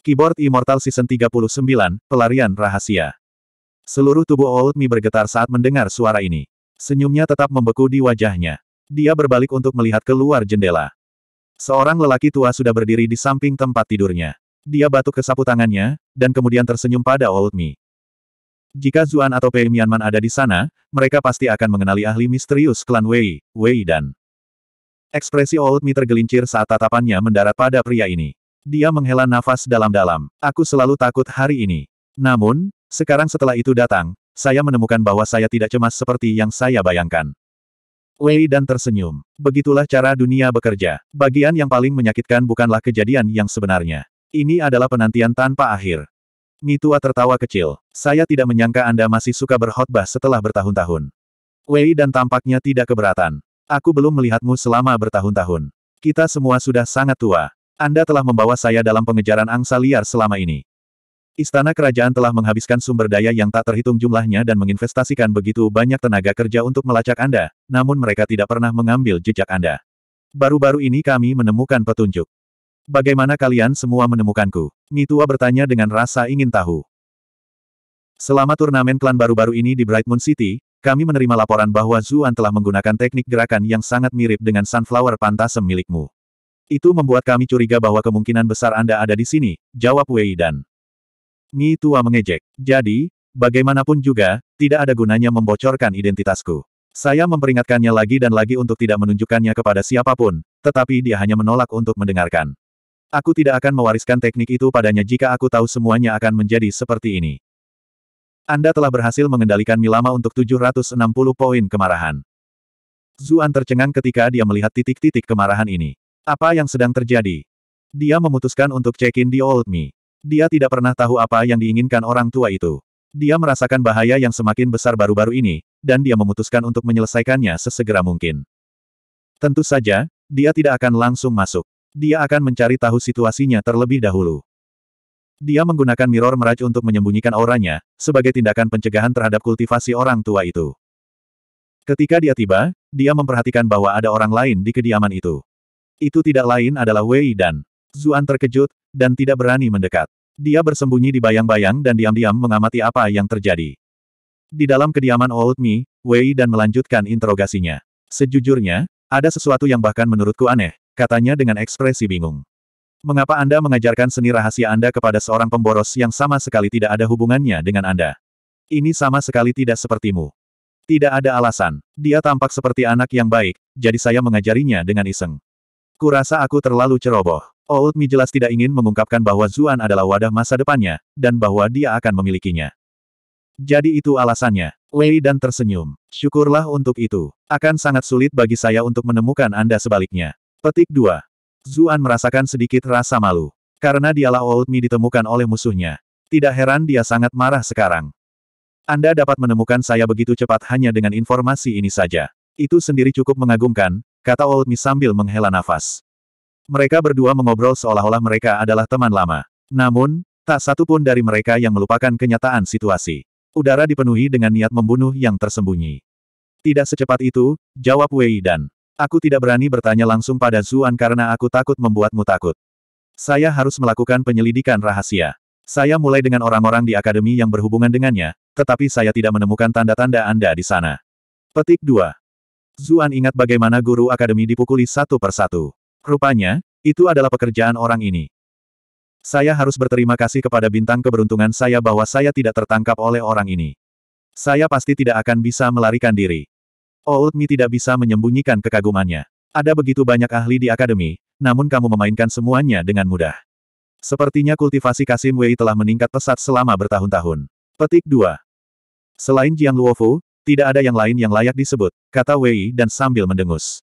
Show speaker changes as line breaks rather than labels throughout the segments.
Keyboard Immortal Season 39, Pelarian Rahasia. Seluruh tubuh Old Mi bergetar saat mendengar suara ini. Senyumnya tetap membeku di wajahnya. Dia berbalik untuk melihat keluar jendela. Seorang lelaki tua sudah berdiri di samping tempat tidurnya. Dia batuk ke sapu tangannya, dan kemudian tersenyum pada Old Mi. Jika Zuan atau Pei Mianman ada di sana, mereka pasti akan mengenali ahli misterius klan Wei, Wei dan... Ekspresi Old Mi tergelincir saat tatapannya mendarat pada pria ini. Dia menghela nafas dalam-dalam. Aku selalu takut hari ini. Namun, sekarang setelah itu datang, saya menemukan bahwa saya tidak cemas seperti yang saya bayangkan. Wei dan tersenyum. Begitulah cara dunia bekerja. Bagian yang paling menyakitkan bukanlah kejadian yang sebenarnya. Ini adalah penantian tanpa akhir. Mitua tertawa kecil. Saya tidak menyangka Anda masih suka berkhotbah setelah bertahun-tahun. Wei dan tampaknya tidak keberatan. Aku belum melihatmu selama bertahun-tahun. Kita semua sudah sangat tua. Anda telah membawa saya dalam pengejaran angsa liar selama ini. Istana kerajaan telah menghabiskan sumber daya yang tak terhitung jumlahnya dan menginvestasikan begitu banyak tenaga kerja untuk melacak Anda, namun mereka tidak pernah mengambil jejak Anda. Baru-baru ini kami menemukan petunjuk. Bagaimana kalian semua menemukanku? Mitua bertanya dengan rasa ingin tahu. Selama turnamen klan baru-baru ini di Bright Moon City, kami menerima laporan bahwa Zuan telah menggunakan teknik gerakan yang sangat mirip dengan Sunflower Pantasem milikmu. Itu membuat kami curiga bahwa kemungkinan besar Anda ada di sini, jawab Wei Dan. Mi Tua mengejek. Jadi, bagaimanapun juga, tidak ada gunanya membocorkan identitasku. Saya memperingatkannya lagi dan lagi untuk tidak menunjukkannya kepada siapapun, tetapi dia hanya menolak untuk mendengarkan. Aku tidak akan mewariskan teknik itu padanya jika aku tahu semuanya akan menjadi seperti ini. Anda telah berhasil mengendalikan Milama untuk 760 poin kemarahan. Zuan tercengang ketika dia melihat titik-titik kemarahan ini. Apa yang sedang terjadi? Dia memutuskan untuk check-in di Old Me. Dia tidak pernah tahu apa yang diinginkan orang tua itu. Dia merasakan bahaya yang semakin besar baru-baru ini, dan dia memutuskan untuk menyelesaikannya sesegera mungkin. Tentu saja, dia tidak akan langsung masuk. Dia akan mencari tahu situasinya terlebih dahulu. Dia menggunakan mirror meraj untuk menyembunyikan auranya, sebagai tindakan pencegahan terhadap kultivasi orang tua itu. Ketika dia tiba, dia memperhatikan bahwa ada orang lain di kediaman itu. Itu tidak lain adalah Wei Dan. Zuan terkejut, dan tidak berani mendekat. Dia bersembunyi di bayang-bayang dan diam-diam mengamati apa yang terjadi. Di dalam kediaman Old Mi, Wei Dan melanjutkan interogasinya. Sejujurnya, ada sesuatu yang bahkan menurutku aneh, katanya dengan ekspresi bingung. Mengapa Anda mengajarkan seni rahasia Anda kepada seorang pemboros yang sama sekali tidak ada hubungannya dengan Anda? Ini sama sekali tidak sepertimu. Tidak ada alasan. Dia tampak seperti anak yang baik, jadi saya mengajarinya dengan iseng. Kurasa aku terlalu ceroboh. Old Mi jelas tidak ingin mengungkapkan bahwa Zuan adalah wadah masa depannya, dan bahwa dia akan memilikinya. Jadi itu alasannya. Wei dan tersenyum. Syukurlah untuk itu. Akan sangat sulit bagi saya untuk menemukan Anda sebaliknya. Petik 2. Zuan merasakan sedikit rasa malu. Karena dialah Old Mi ditemukan oleh musuhnya. Tidak heran dia sangat marah sekarang. Anda dapat menemukan saya begitu cepat hanya dengan informasi ini saja. Itu sendiri cukup mengagumkan, kata Old Mi sambil menghela nafas. Mereka berdua mengobrol seolah-olah mereka adalah teman lama. Namun, tak satu pun dari mereka yang melupakan kenyataan situasi. Udara dipenuhi dengan niat membunuh yang tersembunyi. Tidak secepat itu, jawab Wei dan. Aku tidak berani bertanya langsung pada Zuan karena aku takut membuatmu takut. Saya harus melakukan penyelidikan rahasia. Saya mulai dengan orang-orang di akademi yang berhubungan dengannya, tetapi saya tidak menemukan tanda-tanda Anda di sana. Petik 2. Zuan ingat bagaimana guru akademi dipukuli satu persatu. Rupanya, itu adalah pekerjaan orang ini. Saya harus berterima kasih kepada bintang keberuntungan saya bahwa saya tidak tertangkap oleh orang ini. Saya pasti tidak akan bisa melarikan diri. Old oh, Mi tidak bisa menyembunyikan kekagumannya. Ada begitu banyak ahli di akademi, namun kamu memainkan semuanya dengan mudah. Sepertinya kultivasi Kasim Wei telah meningkat pesat selama bertahun-tahun. Petik 2. Selain Jiang Luofu, tidak ada yang lain yang layak disebut, kata Wei dan sambil mendengus.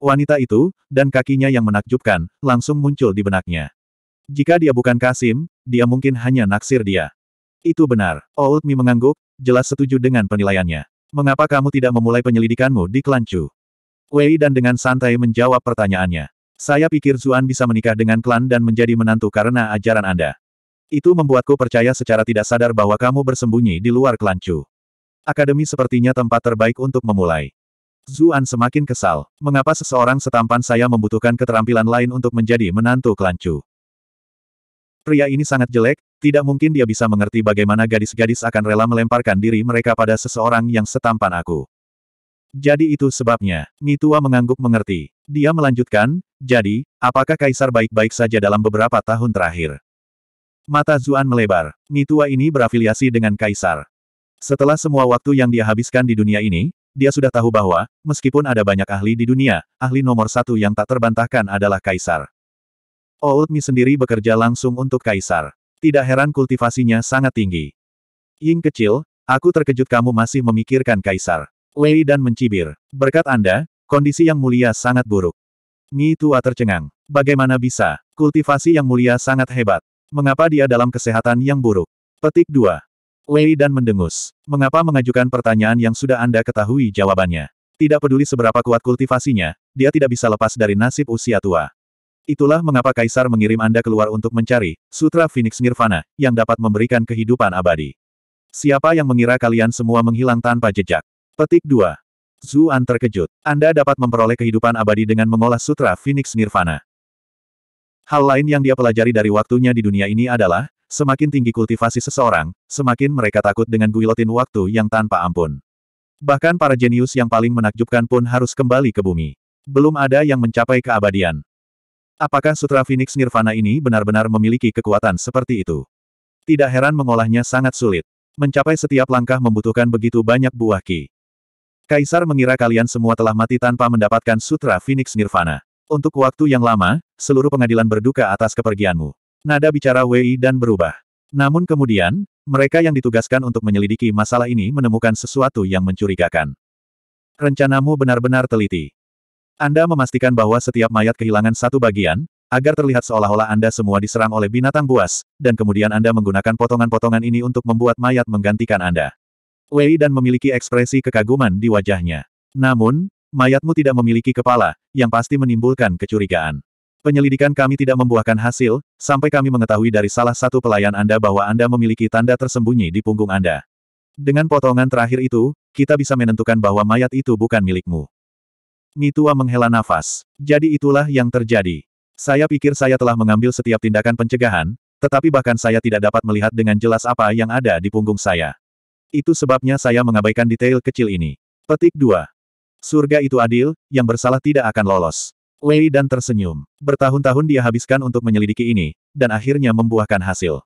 Wanita itu, dan kakinya yang menakjubkan, langsung muncul di benaknya. Jika dia bukan Kasim, dia mungkin hanya naksir dia. Itu benar, Old Mi mengangguk, jelas setuju dengan penilaiannya. Mengapa kamu tidak memulai penyelidikanmu di Kelancu? Wei dan dengan santai menjawab pertanyaannya. Saya pikir Zuan bisa menikah dengan klan dan menjadi menantu karena ajaran Anda. Itu membuatku percaya secara tidak sadar bahwa kamu bersembunyi di luar Kelancu. Akademi sepertinya tempat terbaik untuk memulai. Zuan semakin kesal. Mengapa seseorang setampan saya membutuhkan keterampilan lain untuk menjadi menantu kelancu? Pria ini sangat jelek, tidak mungkin dia bisa mengerti bagaimana gadis-gadis akan rela melemparkan diri mereka pada seseorang yang setampan aku. Jadi itu sebabnya, Mitua mengangguk mengerti. Dia melanjutkan, jadi, apakah Kaisar baik-baik saja dalam beberapa tahun terakhir? Mata Zuan melebar. Mitua ini berafiliasi dengan Kaisar. Setelah semua waktu yang dia habiskan di dunia ini, dia sudah tahu bahwa, meskipun ada banyak ahli di dunia, ahli nomor satu yang tak terbantahkan adalah Kaisar. Old Mi sendiri bekerja langsung untuk Kaisar. Tidak heran kultivasinya sangat tinggi. Ying kecil, aku terkejut kamu masih memikirkan Kaisar. Wei dan mencibir. Berkat Anda, kondisi yang mulia sangat buruk. Mi tua tercengang. Bagaimana bisa? Kultivasi yang mulia sangat hebat. Mengapa dia dalam kesehatan yang buruk? Petik 2. Wei dan mendengus. Mengapa mengajukan pertanyaan yang sudah Anda ketahui jawabannya? Tidak peduli seberapa kuat kultivasinya, dia tidak bisa lepas dari nasib usia tua. Itulah mengapa Kaisar mengirim Anda keluar untuk mencari Sutra Phoenix Nirvana, yang dapat memberikan kehidupan abadi. Siapa yang mengira kalian semua menghilang tanpa jejak? Petik 2. Zuan terkejut. Anda dapat memperoleh kehidupan abadi dengan mengolah Sutra Phoenix Nirvana. Hal lain yang dia pelajari dari waktunya di dunia ini adalah, Semakin tinggi kultivasi seseorang, semakin mereka takut dengan guilotin waktu yang tanpa ampun. Bahkan para jenius yang paling menakjubkan pun harus kembali ke bumi. Belum ada yang mencapai keabadian. Apakah Sutra Phoenix Nirvana ini benar-benar memiliki kekuatan seperti itu? Tidak heran mengolahnya sangat sulit. Mencapai setiap langkah membutuhkan begitu banyak buah ki. Kaisar mengira kalian semua telah mati tanpa mendapatkan Sutra Phoenix Nirvana. Untuk waktu yang lama, seluruh pengadilan berduka atas kepergianmu. Nada bicara Wei dan berubah. Namun kemudian, mereka yang ditugaskan untuk menyelidiki masalah ini menemukan sesuatu yang mencurigakan. Rencanamu benar-benar teliti. Anda memastikan bahwa setiap mayat kehilangan satu bagian, agar terlihat seolah-olah Anda semua diserang oleh binatang buas, dan kemudian Anda menggunakan potongan-potongan ini untuk membuat mayat menggantikan Anda. Wei dan memiliki ekspresi kekaguman di wajahnya. Namun, mayatmu tidak memiliki kepala, yang pasti menimbulkan kecurigaan. Penyelidikan kami tidak membuahkan hasil, sampai kami mengetahui dari salah satu pelayan Anda bahwa Anda memiliki tanda tersembunyi di punggung Anda. Dengan potongan terakhir itu, kita bisa menentukan bahwa mayat itu bukan milikmu. Mitua menghela nafas. Jadi itulah yang terjadi. Saya pikir saya telah mengambil setiap tindakan pencegahan, tetapi bahkan saya tidak dapat melihat dengan jelas apa yang ada di punggung saya. Itu sebabnya saya mengabaikan detail kecil ini. Petik 2. Surga itu adil, yang bersalah tidak akan lolos. Wei dan tersenyum. Bertahun-tahun dia habiskan untuk menyelidiki ini, dan akhirnya membuahkan hasil.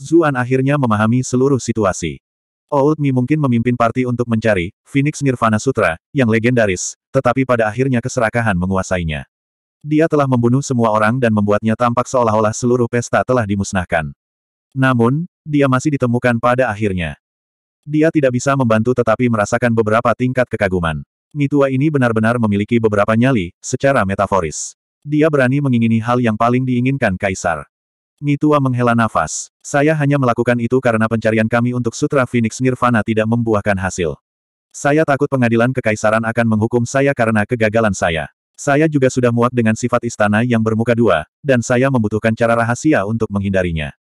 Zuan akhirnya memahami seluruh situasi. Old Mi mungkin memimpin parti untuk mencari Phoenix Nirvana Sutra, yang legendaris, tetapi pada akhirnya keserakahan menguasainya. Dia telah membunuh semua orang dan membuatnya tampak seolah-olah seluruh pesta telah dimusnahkan. Namun, dia masih ditemukan pada akhirnya. Dia tidak bisa membantu tetapi merasakan beberapa tingkat kekaguman. Mitua ini benar-benar memiliki beberapa nyali, secara metaforis. Dia berani mengingini hal yang paling diinginkan Kaisar. Mitua menghela nafas. Saya hanya melakukan itu karena pencarian kami untuk Sutra Phoenix Nirvana tidak membuahkan hasil. Saya takut pengadilan kekaisaran akan menghukum saya karena kegagalan saya. Saya juga sudah muak dengan sifat istana yang bermuka dua, dan saya membutuhkan cara rahasia untuk menghindarinya.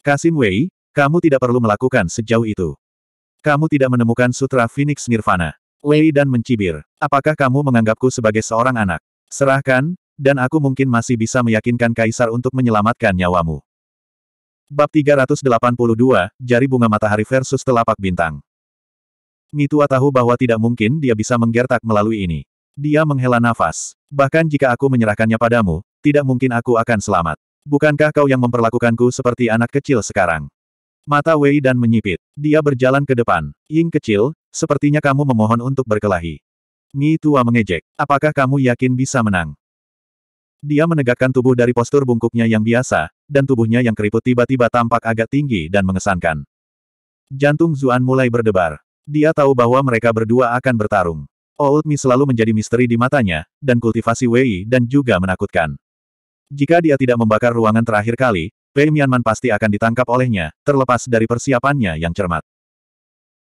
Kasim Wei, kamu tidak perlu melakukan sejauh itu. Kamu tidak menemukan Sutra Phoenix Nirvana. Wei dan mencibir. Apakah kamu menganggapku sebagai seorang anak? Serahkan, dan aku mungkin masih bisa meyakinkan Kaisar untuk menyelamatkan nyawamu. Bab 382, Jari Bunga Matahari versus Telapak Bintang. Mitua tahu bahwa tidak mungkin dia bisa menggertak melalui ini. Dia menghela nafas. Bahkan jika aku menyerahkannya padamu, tidak mungkin aku akan selamat. Bukankah kau yang memperlakukanku seperti anak kecil sekarang? Mata Wei dan menyipit. Dia berjalan ke depan. Ying kecil, sepertinya kamu memohon untuk berkelahi. Mi tua mengejek. Apakah kamu yakin bisa menang? Dia menegakkan tubuh dari postur bungkuknya yang biasa, dan tubuhnya yang keriput tiba-tiba tampak agak tinggi dan mengesankan. Jantung Zuan mulai berdebar. Dia tahu bahwa mereka berdua akan bertarung. Old Mi selalu menjadi misteri di matanya, dan kultivasi Wei dan juga menakutkan. Jika dia tidak membakar ruangan terakhir kali, Pei Mianman pasti akan ditangkap olehnya, terlepas dari persiapannya yang cermat.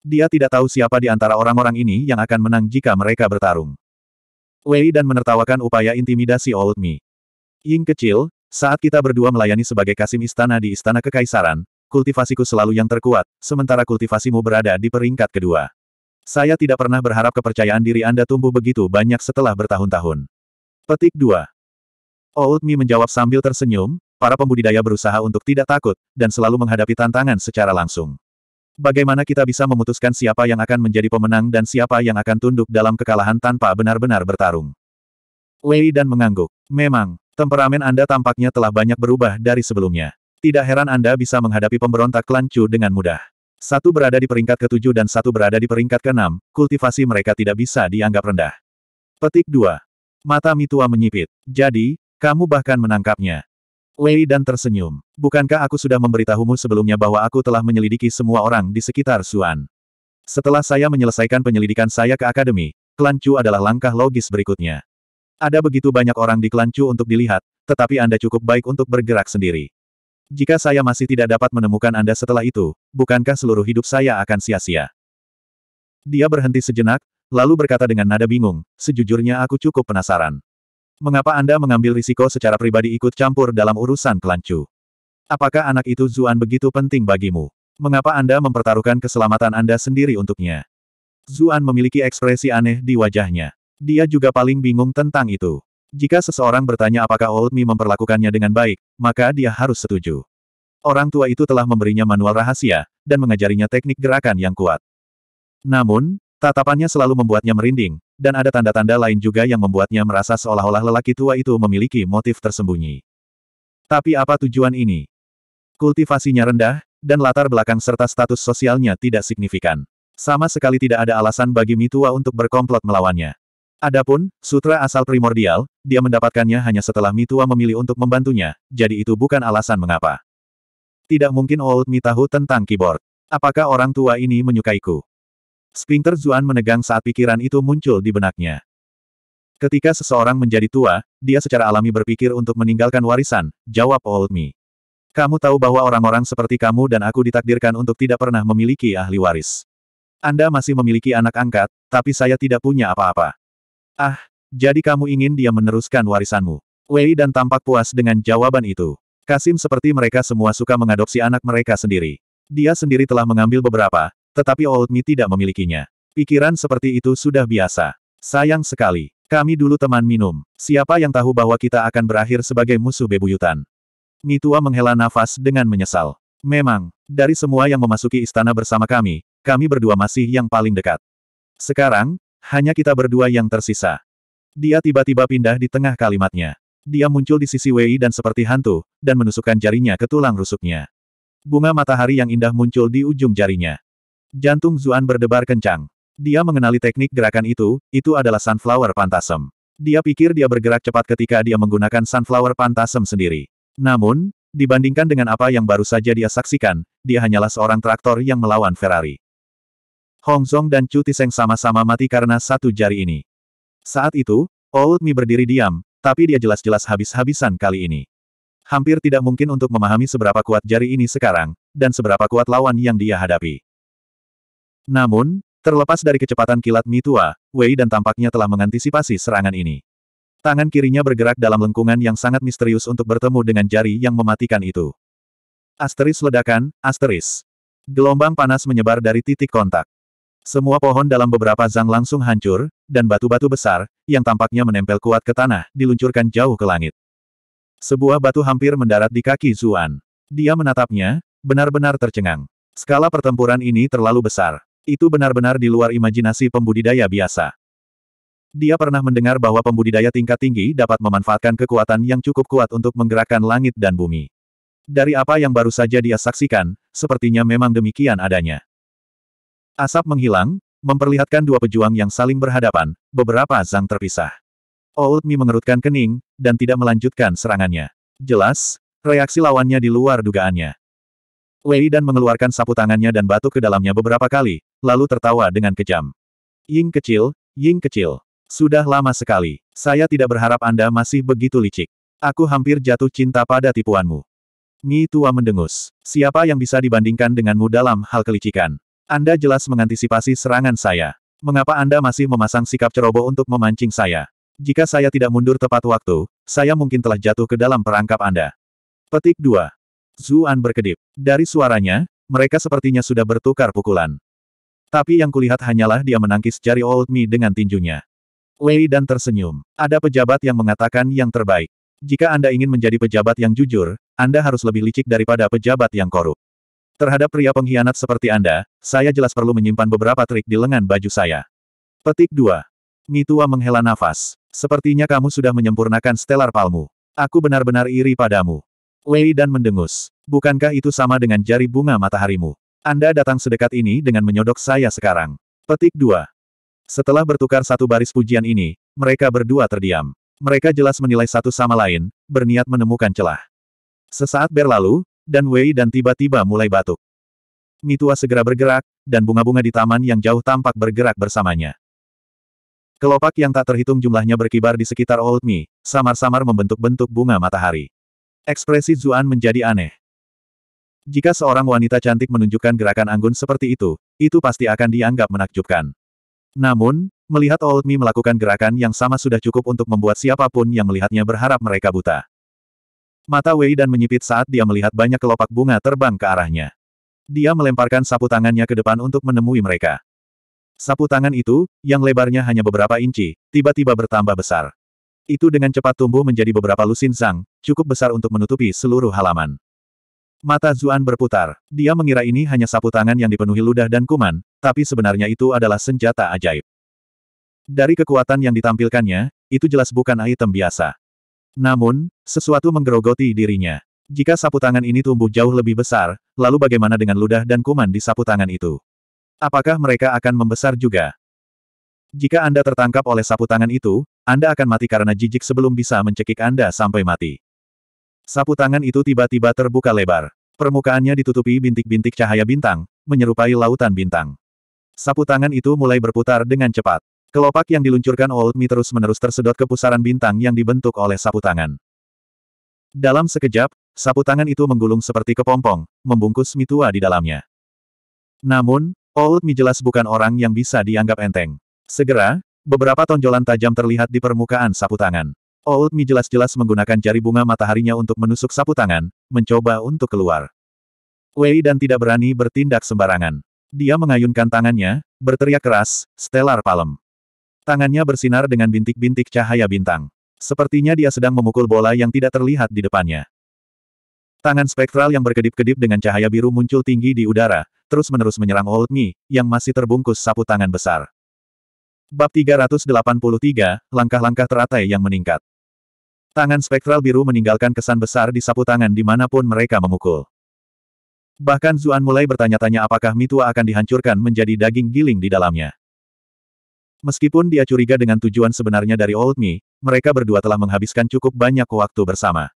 Dia tidak tahu siapa di antara orang-orang ini yang akan menang jika mereka bertarung. Wei dan menertawakan upaya intimidasi Old Mi. Ying kecil, saat kita berdua melayani sebagai kasim istana di Istana Kekaisaran, kultivasiku selalu yang terkuat, sementara kultivasimu berada di peringkat kedua. Saya tidak pernah berharap kepercayaan diri Anda tumbuh begitu banyak setelah bertahun-tahun. Petik 2. Old Mi menjawab sambil tersenyum, para pembudidaya berusaha untuk tidak takut, dan selalu menghadapi tantangan secara langsung. Bagaimana kita bisa memutuskan siapa yang akan menjadi pemenang dan siapa yang akan tunduk dalam kekalahan tanpa benar-benar bertarung? Wei dan mengangguk. Memang, temperamen Anda tampaknya telah banyak berubah dari sebelumnya. Tidak heran Anda bisa menghadapi pemberontak klan Chu dengan mudah. Satu berada di peringkat ketujuh dan satu berada di peringkat keenam, kultivasi mereka tidak bisa dianggap rendah. Petik 2. Mata Mitua menyipit. Jadi, kamu bahkan menangkapnya. Wei dan tersenyum. Bukankah aku sudah memberitahumu sebelumnya bahwa aku telah menyelidiki semua orang di sekitar Suan? Setelah saya menyelesaikan penyelidikan saya ke akademi, klan Chu adalah langkah logis berikutnya. Ada begitu banyak orang di klan Chu untuk dilihat, tetapi Anda cukup baik untuk bergerak sendiri. Jika saya masih tidak dapat menemukan Anda setelah itu, bukankah seluruh hidup saya akan sia-sia? Dia berhenti sejenak, lalu berkata dengan nada bingung, sejujurnya aku cukup penasaran. Mengapa Anda mengambil risiko secara pribadi ikut campur dalam urusan kelancu? Apakah anak itu Zuan begitu penting bagimu? Mengapa Anda mempertaruhkan keselamatan Anda sendiri untuknya? Zuan memiliki ekspresi aneh di wajahnya. Dia juga paling bingung tentang itu. Jika seseorang bertanya apakah Old Mi memperlakukannya dengan baik, maka dia harus setuju. Orang tua itu telah memberinya manual rahasia, dan mengajarinya teknik gerakan yang kuat. Namun, Tatapannya selalu membuatnya merinding, dan ada tanda-tanda lain juga yang membuatnya merasa seolah-olah lelaki tua itu memiliki motif tersembunyi. Tapi apa tujuan ini? Kultivasinya rendah, dan latar belakang serta status sosialnya tidak signifikan. Sama sekali tidak ada alasan bagi Mitua untuk berkomplot melawannya. Adapun, sutra asal primordial, dia mendapatkannya hanya setelah Mitua memilih untuk membantunya, jadi itu bukan alasan mengapa. Tidak mungkin Old Mi tahu tentang keyboard. Apakah orang tua ini menyukaiku? Sphincter Zuan menegang saat pikiran itu muncul di benaknya. Ketika seseorang menjadi tua, dia secara alami berpikir untuk meninggalkan warisan, jawab Old Me. Kamu tahu bahwa orang-orang seperti kamu dan aku ditakdirkan untuk tidak pernah memiliki ahli waris. Anda masih memiliki anak angkat, tapi saya tidak punya apa-apa. Ah, jadi kamu ingin dia meneruskan warisanmu. Wei dan tampak puas dengan jawaban itu. Kasim seperti mereka semua suka mengadopsi anak mereka sendiri. Dia sendiri telah mengambil beberapa, tetapi Old Me tidak memilikinya. Pikiran seperti itu sudah biasa. Sayang sekali. Kami dulu teman minum. Siapa yang tahu bahwa kita akan berakhir sebagai musuh bebuyutan? Mitua menghela nafas dengan menyesal. Memang, dari semua yang memasuki istana bersama kami, kami berdua masih yang paling dekat. Sekarang, hanya kita berdua yang tersisa. Dia tiba-tiba pindah di tengah kalimatnya. Dia muncul di sisi Wei dan seperti hantu, dan menusukkan jarinya ke tulang rusuknya. Bunga matahari yang indah muncul di ujung jarinya. Jantung Zuan berdebar kencang. Dia mengenali teknik gerakan itu, itu adalah Sunflower Pantasem. Dia pikir dia bergerak cepat ketika dia menggunakan Sunflower Pantasem sendiri. Namun, dibandingkan dengan apa yang baru saja dia saksikan, dia hanyalah seorang traktor yang melawan Ferrari. Hong Hongzong dan Chu Tiseng sama-sama mati karena satu jari ini. Saat itu, Old Mi berdiri diam, tapi dia jelas-jelas habis-habisan kali ini. Hampir tidak mungkin untuk memahami seberapa kuat jari ini sekarang, dan seberapa kuat lawan yang dia hadapi. Namun, terlepas dari kecepatan kilat Mitua, Wei dan tampaknya telah mengantisipasi serangan ini. Tangan kirinya bergerak dalam lengkungan yang sangat misterius untuk bertemu dengan jari yang mematikan itu. Asteris ledakan, asteris. Gelombang panas menyebar dari titik kontak. Semua pohon dalam beberapa zang langsung hancur, dan batu-batu besar, yang tampaknya menempel kuat ke tanah, diluncurkan jauh ke langit. Sebuah batu hampir mendarat di kaki Zuan. Dia menatapnya, benar-benar tercengang. Skala pertempuran ini terlalu besar. Itu benar-benar di luar imajinasi pembudidaya biasa. Dia pernah mendengar bahwa pembudidaya tingkat tinggi dapat memanfaatkan kekuatan yang cukup kuat untuk menggerakkan langit dan bumi. Dari apa yang baru saja dia saksikan, sepertinya memang demikian adanya. Asap menghilang, memperlihatkan dua pejuang yang saling berhadapan, beberapa zang terpisah. Old Mi mengerutkan kening, dan tidak melanjutkan serangannya. Jelas, reaksi lawannya di luar dugaannya. Wei dan mengeluarkan sapu tangannya dan batuk ke dalamnya beberapa kali, lalu tertawa dengan kejam. Ying kecil, Ying kecil. Sudah lama sekali. Saya tidak berharap Anda masih begitu licik. Aku hampir jatuh cinta pada tipuanmu. Mi tua mendengus. Siapa yang bisa dibandingkan denganmu dalam hal kelicikan? Anda jelas mengantisipasi serangan saya. Mengapa Anda masih memasang sikap ceroboh untuk memancing saya? Jika saya tidak mundur tepat waktu, saya mungkin telah jatuh ke dalam perangkap Anda. Petik 2. Zuan berkedip. Dari suaranya, mereka sepertinya sudah bertukar pukulan. Tapi yang kulihat hanyalah dia menangkis jari Old Mi dengan tinjunya. Wei dan tersenyum. Ada pejabat yang mengatakan yang terbaik. Jika Anda ingin menjadi pejabat yang jujur, Anda harus lebih licik daripada pejabat yang korup. Terhadap pria pengkhianat seperti Anda, saya jelas perlu menyimpan beberapa trik di lengan baju saya. Petik 2. tua menghela nafas. Sepertinya kamu sudah menyempurnakan Stellar palmu. Aku benar-benar iri padamu. Wei dan mendengus. Bukankah itu sama dengan jari bunga mataharimu? Anda datang sedekat ini dengan menyodok saya sekarang. Petik 2. Setelah bertukar satu baris pujian ini, mereka berdua terdiam. Mereka jelas menilai satu sama lain, berniat menemukan celah. Sesaat berlalu, dan Wei dan tiba-tiba mulai batuk. Mitua segera bergerak, dan bunga-bunga di taman yang jauh tampak bergerak bersamanya. Kelopak yang tak terhitung jumlahnya berkibar di sekitar Old Mi, samar-samar membentuk bentuk bunga matahari. Ekspresi Zuan menjadi aneh. Jika seorang wanita cantik menunjukkan gerakan anggun seperti itu, itu pasti akan dianggap menakjubkan. Namun, melihat Old Me melakukan gerakan yang sama sudah cukup untuk membuat siapapun yang melihatnya berharap mereka buta. Mata Wei dan menyipit saat dia melihat banyak kelopak bunga terbang ke arahnya. Dia melemparkan sapu tangannya ke depan untuk menemui mereka. Sapu tangan itu, yang lebarnya hanya beberapa inci, tiba-tiba bertambah besar. Itu dengan cepat tumbuh menjadi beberapa lusin sang, cukup besar untuk menutupi seluruh halaman. Mata Zuan berputar. Dia mengira ini hanya sapu tangan yang dipenuhi ludah dan kuman, tapi sebenarnya itu adalah senjata ajaib. Dari kekuatan yang ditampilkannya, itu jelas bukan item biasa. Namun, sesuatu menggerogoti dirinya. Jika sapu tangan ini tumbuh jauh lebih besar, lalu bagaimana dengan ludah dan kuman di sapu tangan itu? Apakah mereka akan membesar juga? Jika Anda tertangkap oleh sapu tangan itu, Anda akan mati karena jijik sebelum bisa mencekik Anda sampai mati. Sapu tangan itu tiba-tiba terbuka lebar. Permukaannya ditutupi bintik-bintik cahaya bintang, menyerupai lautan bintang. Sapu tangan itu mulai berputar dengan cepat. Kelopak yang diluncurkan Old Mi terus-menerus tersedot ke pusaran bintang yang dibentuk oleh sapu tangan. Dalam sekejap, sapu tangan itu menggulung seperti kepompong, membungkus Mi tua di dalamnya. Namun, Old Mi jelas bukan orang yang bisa dianggap enteng. Segera, beberapa tonjolan tajam terlihat di permukaan sapu tangan. Old Mi jelas-jelas menggunakan jari bunga mataharinya untuk menusuk sapu tangan, mencoba untuk keluar. Wei dan tidak berani bertindak sembarangan. Dia mengayunkan tangannya, berteriak keras, Stellar Palem. Tangannya bersinar dengan bintik-bintik cahaya bintang. Sepertinya dia sedang memukul bola yang tidak terlihat di depannya. Tangan spektral yang berkedip-kedip dengan cahaya biru muncul tinggi di udara, terus-menerus menyerang Old Mi, yang masih terbungkus sapu tangan besar. Bab 383, langkah-langkah teratai yang meningkat. Tangan spektral biru meninggalkan kesan besar di sapu tangan dimanapun mereka memukul. Bahkan Zuan mulai bertanya-tanya apakah Mitua akan dihancurkan menjadi daging giling di dalamnya. Meskipun dia curiga dengan tujuan sebenarnya dari Old Mi, mereka berdua telah menghabiskan cukup banyak waktu bersama.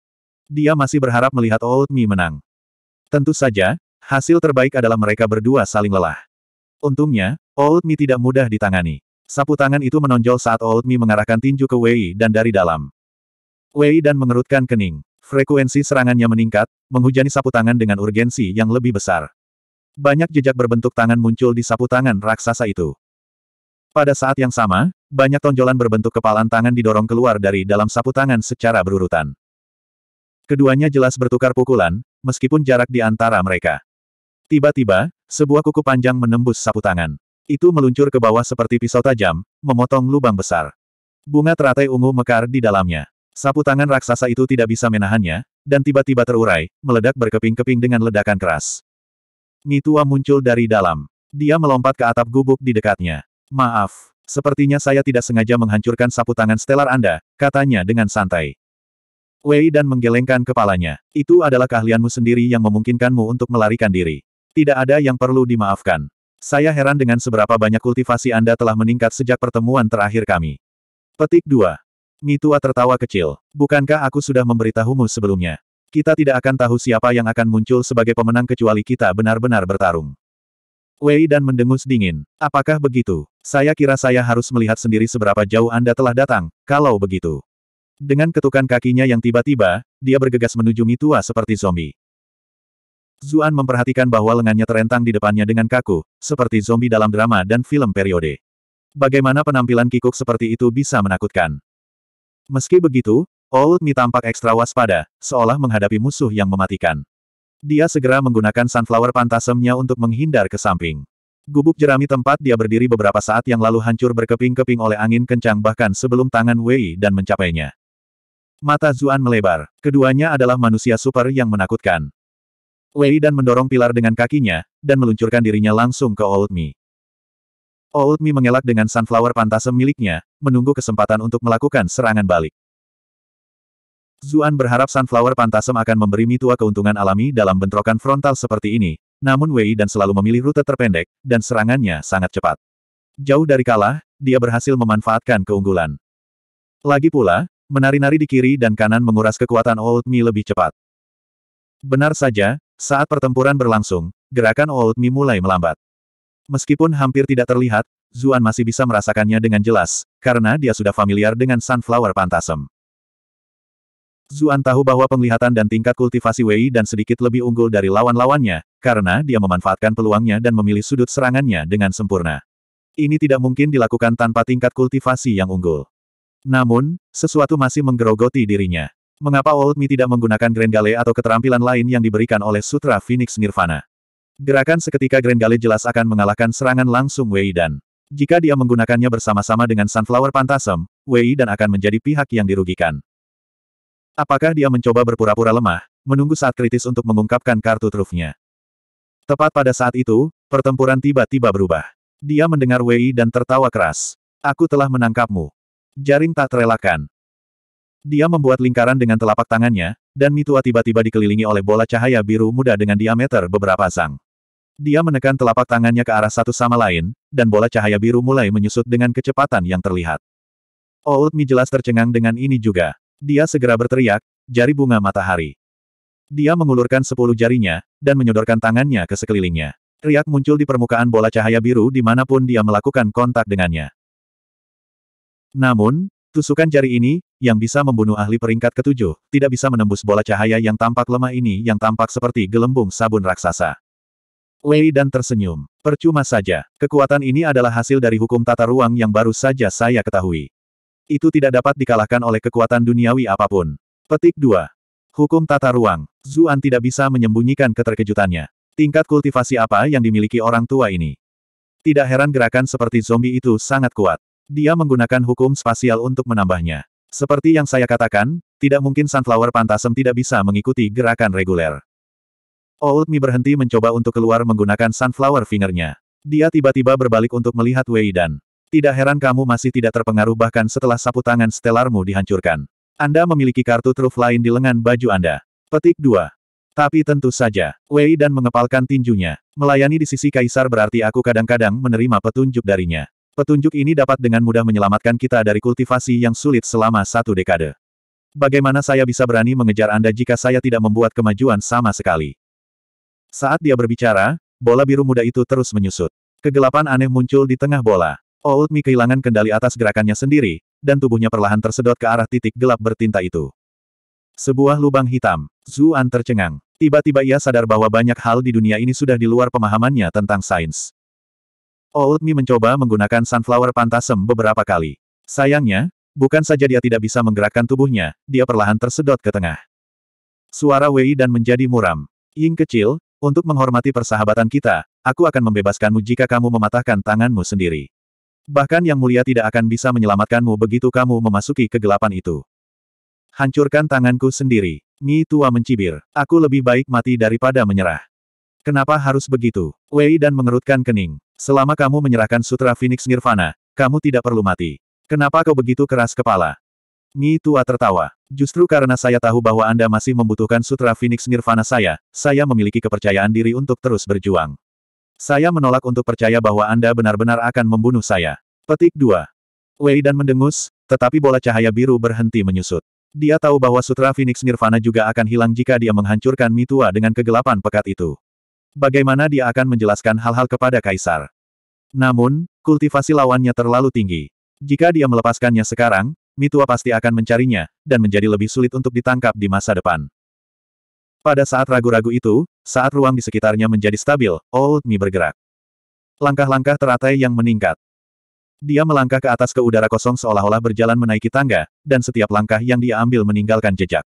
Dia masih berharap melihat Old Mi menang. Tentu saja, hasil terbaik adalah mereka berdua saling lelah. Untungnya, Old Mi tidak mudah ditangani. Sapu tangan itu menonjol saat Old Mi mengarahkan tinju ke Wei dan dari dalam. Wei dan mengerutkan kening. Frekuensi serangannya meningkat, menghujani sapu tangan dengan urgensi yang lebih besar. Banyak jejak berbentuk tangan muncul di sapu tangan raksasa itu. Pada saat yang sama, banyak tonjolan berbentuk kepalan tangan didorong keluar dari dalam sapu tangan secara berurutan. Keduanya jelas bertukar pukulan, meskipun jarak di antara mereka. Tiba-tiba, sebuah kuku panjang menembus sapu tangan. Itu meluncur ke bawah seperti pisau tajam, memotong lubang besar. Bunga teratai ungu mekar di dalamnya. Sapu tangan raksasa itu tidak bisa menahannya, dan tiba-tiba terurai, meledak berkeping-keping dengan ledakan keras. Mitua muncul dari dalam. Dia melompat ke atap gubuk di dekatnya. Maaf, sepertinya saya tidak sengaja menghancurkan sapu tangan stelar Anda, katanya dengan santai. Wei dan menggelengkan kepalanya. Itu adalah keahlianmu sendiri yang memungkinkanmu untuk melarikan diri. Tidak ada yang perlu dimaafkan. Saya heran dengan seberapa banyak kultivasi Anda telah meningkat sejak pertemuan terakhir kami. Petik 2. Mitua tertawa kecil. Bukankah aku sudah memberitahumu sebelumnya? Kita tidak akan tahu siapa yang akan muncul sebagai pemenang kecuali kita benar-benar bertarung. Wei dan mendengus dingin. Apakah begitu? Saya kira saya harus melihat sendiri seberapa jauh Anda telah datang, kalau begitu. Dengan ketukan kakinya yang tiba-tiba, dia bergegas menuju Mitua seperti zombie. Zuan memperhatikan bahwa lengannya terentang di depannya dengan kaku, seperti zombie dalam drama dan film periode. Bagaimana penampilan kikuk seperti itu bisa menakutkan? Meski begitu, Old Mi tampak ekstra waspada, seolah menghadapi musuh yang mematikan. Dia segera menggunakan sunflower pantasemnya untuk menghindar ke samping. Gubuk jerami tempat dia berdiri beberapa saat yang lalu hancur berkeping-keping oleh angin kencang bahkan sebelum tangan Wei dan mencapainya. Mata Zuan melebar. Keduanya adalah manusia super yang menakutkan. Wei dan mendorong pilar dengan kakinya, dan meluncurkan dirinya langsung ke Old Mi. Old Mi mengelak dengan sunflower pantase miliknya, menunggu kesempatan untuk melakukan serangan balik. Zuan berharap sunflower pantasem akan memberi Mitua keuntungan alami dalam bentrokan frontal seperti ini, namun Wei dan selalu memilih rute terpendek, dan serangannya sangat cepat. Jauh dari kalah, dia berhasil memanfaatkan keunggulan. Lagi pula, menari-nari di kiri dan kanan menguras kekuatan Old Mi lebih cepat. Benar saja, saat pertempuran berlangsung, gerakan Old Mi mulai melambat. Meskipun hampir tidak terlihat, Zuan masih bisa merasakannya dengan jelas, karena dia sudah familiar dengan Sunflower Pantasem. Zuan tahu bahwa penglihatan dan tingkat kultivasi Wei dan sedikit lebih unggul dari lawan-lawannya, karena dia memanfaatkan peluangnya dan memilih sudut serangannya dengan sempurna. Ini tidak mungkin dilakukan tanpa tingkat kultivasi yang unggul. Namun, sesuatu masih menggerogoti dirinya. Mengapa Old Me tidak menggunakan Grand Gale atau keterampilan lain yang diberikan oleh Sutra Phoenix Nirvana? Gerakan seketika Grand Gale jelas akan mengalahkan serangan langsung Wei Dan. Jika dia menggunakannya bersama-sama dengan Sunflower Pantasem, Wei Dan akan menjadi pihak yang dirugikan. Apakah dia mencoba berpura-pura lemah, menunggu saat kritis untuk mengungkapkan kartu trufnya? Tepat pada saat itu, pertempuran tiba-tiba berubah. Dia mendengar Wei dan tertawa keras. Aku telah menangkapmu. Jaring tak terelakkan. Dia membuat lingkaran dengan telapak tangannya, dan Mitua tiba-tiba dikelilingi oleh bola cahaya biru muda dengan diameter beberapa zang. Dia menekan telapak tangannya ke arah satu sama lain, dan bola cahaya biru mulai menyusut dengan kecepatan yang terlihat. Old Mi jelas tercengang dengan ini juga. Dia segera berteriak, jari bunga matahari. Dia mengulurkan sepuluh jarinya, dan menyodorkan tangannya ke sekelilingnya. Riak muncul di permukaan bola cahaya biru dimanapun dia melakukan kontak dengannya. Namun, tusukan jari ini, yang bisa membunuh ahli peringkat ketujuh, tidak bisa menembus bola cahaya yang tampak lemah ini yang tampak seperti gelembung sabun raksasa. Wei dan tersenyum. Percuma saja, kekuatan ini adalah hasil dari hukum tata ruang yang baru saja saya ketahui. Itu tidak dapat dikalahkan oleh kekuatan duniawi apapun. Petik 2. Hukum tata ruang. Zuan tidak bisa menyembunyikan keterkejutannya. Tingkat kultivasi apa yang dimiliki orang tua ini? Tidak heran gerakan seperti zombie itu sangat kuat. Dia menggunakan hukum spasial untuk menambahnya. Seperti yang saya katakan, tidak mungkin Sunflower Pantasem tidak bisa mengikuti gerakan reguler. Old Mi berhenti mencoba untuk keluar menggunakan sunflower fingernya. Dia tiba-tiba berbalik untuk melihat Wei Dan. Tidak heran kamu masih tidak terpengaruh bahkan setelah sapu tangan stelarmu dihancurkan. Anda memiliki kartu truf lain di lengan baju Anda. Petik 2. Tapi tentu saja, Wei Dan mengepalkan tinjunya. Melayani di sisi kaisar berarti aku kadang-kadang menerima petunjuk darinya. Petunjuk ini dapat dengan mudah menyelamatkan kita dari kultivasi yang sulit selama satu dekade. Bagaimana saya bisa berani mengejar Anda jika saya tidak membuat kemajuan sama sekali? Saat dia berbicara, bola biru muda itu terus menyusut. Kegelapan aneh muncul di tengah bola. Old Mi kehilangan kendali atas gerakannya sendiri, dan tubuhnya perlahan tersedot ke arah titik gelap bertinta itu. Sebuah lubang hitam. Zuan tercengang. Tiba-tiba ia sadar bahwa banyak hal di dunia ini sudah di luar pemahamannya tentang sains. Old Mi mencoba menggunakan sunflower pantasem beberapa kali. Sayangnya, bukan saja dia tidak bisa menggerakkan tubuhnya, dia perlahan tersedot ke tengah. Suara Wei dan menjadi muram. Ying kecil, untuk menghormati persahabatan kita, aku akan membebaskanmu jika kamu mematahkan tanganmu sendiri. Bahkan Yang Mulia tidak akan bisa menyelamatkanmu begitu kamu memasuki kegelapan itu. Hancurkan tanganku sendiri. Mi tua mencibir. Aku lebih baik mati daripada menyerah. Kenapa harus begitu? Wei dan mengerutkan kening. Selama kamu menyerahkan Sutra Phoenix Nirvana, kamu tidak perlu mati. Kenapa kau begitu keras kepala? Mi tua tertawa. Justru karena saya tahu bahwa Anda masih membutuhkan Sutra Phoenix Nirvana saya, saya memiliki kepercayaan diri untuk terus berjuang. Saya menolak untuk percaya bahwa Anda benar-benar akan membunuh saya. Petik 2. Wei dan mendengus, tetapi bola cahaya biru berhenti menyusut. Dia tahu bahwa Sutra Phoenix Nirvana juga akan hilang jika dia menghancurkan Mitua dengan kegelapan pekat itu. Bagaimana dia akan menjelaskan hal-hal kepada Kaisar? Namun, kultivasi lawannya terlalu tinggi. Jika dia melepaskannya sekarang, Mitua pasti akan mencarinya, dan menjadi lebih sulit untuk ditangkap di masa depan. Pada saat ragu-ragu itu, saat ruang di sekitarnya menjadi stabil, Old Mi bergerak. Langkah-langkah teratai yang meningkat. Dia melangkah ke atas ke udara kosong seolah-olah berjalan menaiki tangga, dan setiap langkah yang dia ambil meninggalkan jejak.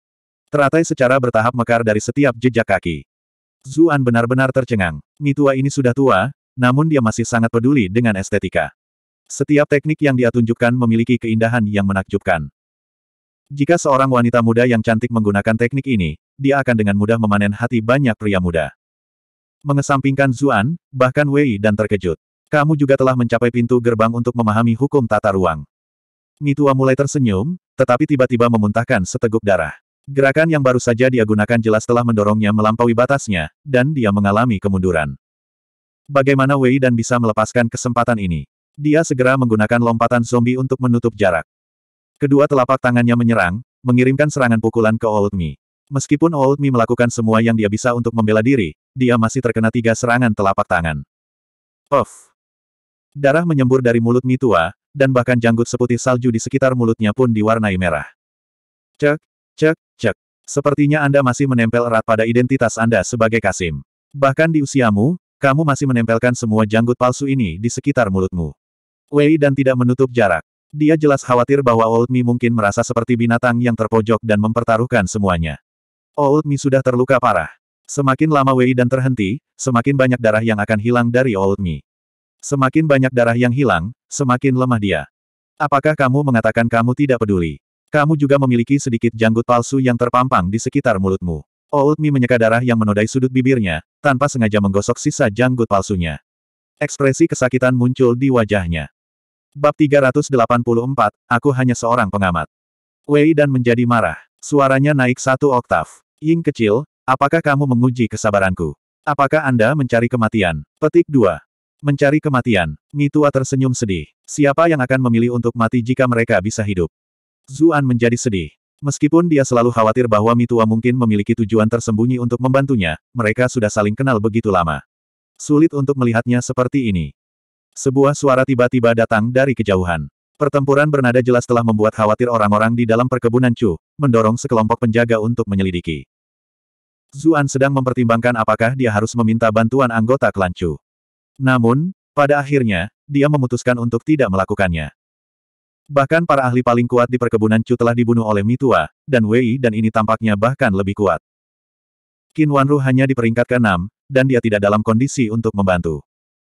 Teratai secara bertahap mekar dari setiap jejak kaki. Zuan benar-benar tercengang. Mitua ini sudah tua, namun dia masih sangat peduli dengan estetika. Setiap teknik yang dia tunjukkan memiliki keindahan yang menakjubkan. Jika seorang wanita muda yang cantik menggunakan teknik ini, dia akan dengan mudah memanen hati banyak pria muda. Mengesampingkan Zuan, bahkan Wei dan terkejut. Kamu juga telah mencapai pintu gerbang untuk memahami hukum tata ruang. Mitua mulai tersenyum, tetapi tiba-tiba memuntahkan seteguk darah. Gerakan yang baru saja dia gunakan jelas telah mendorongnya melampaui batasnya, dan dia mengalami kemunduran. Bagaimana Wei dan bisa melepaskan kesempatan ini? Dia segera menggunakan lompatan zombie untuk menutup jarak. Kedua telapak tangannya menyerang, mengirimkan serangan pukulan ke Old Me. Meskipun Old Me melakukan semua yang dia bisa untuk membela diri, dia masih terkena tiga serangan telapak tangan. Puff! Darah menyembur dari mulut Mi tua, dan bahkan janggut seputih salju di sekitar mulutnya pun diwarnai merah. Cek, cek, cek. Sepertinya Anda masih menempel erat pada identitas Anda sebagai Kasim. Bahkan di usiamu, kamu masih menempelkan semua janggut palsu ini di sekitar mulutmu. Wei dan tidak menutup jarak. Dia jelas khawatir bahwa Old Mi mungkin merasa seperti binatang yang terpojok dan mempertaruhkan semuanya. Old Mi sudah terluka parah. Semakin lama Wei dan terhenti, semakin banyak darah yang akan hilang dari Old Mi. Semakin banyak darah yang hilang, semakin lemah dia. Apakah kamu mengatakan kamu tidak peduli? Kamu juga memiliki sedikit janggut palsu yang terpampang di sekitar mulutmu. Old Mi menyeka darah yang menodai sudut bibirnya, tanpa sengaja menggosok sisa janggut palsunya. Ekspresi kesakitan muncul di wajahnya. Bab 384, aku hanya seorang pengamat. Wei dan menjadi marah. Suaranya naik satu oktav. Ying kecil, apakah kamu menguji kesabaranku? Apakah Anda mencari kematian? Petik 2. Mencari kematian. Mitua tersenyum sedih. Siapa yang akan memilih untuk mati jika mereka bisa hidup? Zuan menjadi sedih. Meskipun dia selalu khawatir bahwa Mitua mungkin memiliki tujuan tersembunyi untuk membantunya, mereka sudah saling kenal begitu lama. Sulit untuk melihatnya seperti ini. Sebuah suara tiba-tiba datang dari kejauhan. Pertempuran bernada jelas telah membuat khawatir orang-orang di dalam perkebunan Chu, mendorong sekelompok penjaga untuk menyelidiki. Zuan sedang mempertimbangkan apakah dia harus meminta bantuan anggota klan Chu. Namun, pada akhirnya, dia memutuskan untuk tidak melakukannya. Bahkan para ahli paling kuat di perkebunan Chu telah dibunuh oleh Mitua, dan Wei dan ini tampaknya bahkan lebih kuat. Qin Wanru hanya di peringkat ke-6, dan dia tidak dalam kondisi untuk membantu.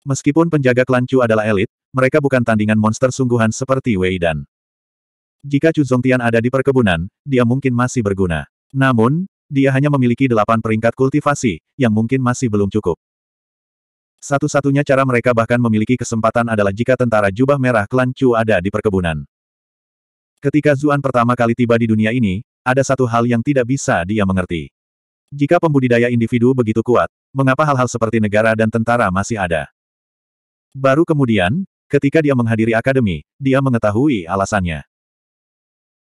Meskipun penjaga klan Chu adalah elit, mereka bukan tandingan monster sungguhan seperti Wei Dan. Jika Chu Zongtian ada di perkebunan, dia mungkin masih berguna. Namun, dia hanya memiliki delapan peringkat kultivasi, yang mungkin masih belum cukup. Satu-satunya cara mereka bahkan memiliki kesempatan adalah jika tentara jubah merah klan Chu ada di perkebunan. Ketika Zuan pertama kali tiba di dunia ini, ada satu hal yang tidak bisa dia mengerti. Jika pembudidaya individu begitu kuat, mengapa hal-hal seperti negara dan tentara masih ada? Baru kemudian, ketika dia menghadiri akademi, dia mengetahui alasannya.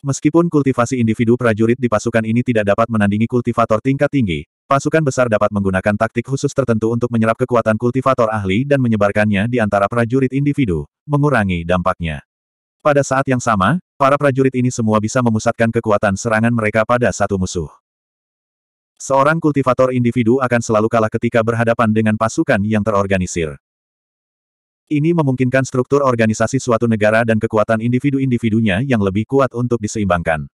Meskipun kultivasi individu prajurit di pasukan ini tidak dapat menandingi kultivator tingkat tinggi, pasukan besar dapat menggunakan taktik khusus tertentu untuk menyerap kekuatan kultivator ahli dan menyebarkannya di antara prajurit individu, mengurangi dampaknya. Pada saat yang sama, para prajurit ini semua bisa memusatkan kekuatan serangan mereka pada satu musuh. Seorang kultivator individu akan selalu kalah ketika berhadapan dengan pasukan yang terorganisir. Ini memungkinkan struktur organisasi suatu negara dan kekuatan individu-individunya yang lebih kuat untuk diseimbangkan.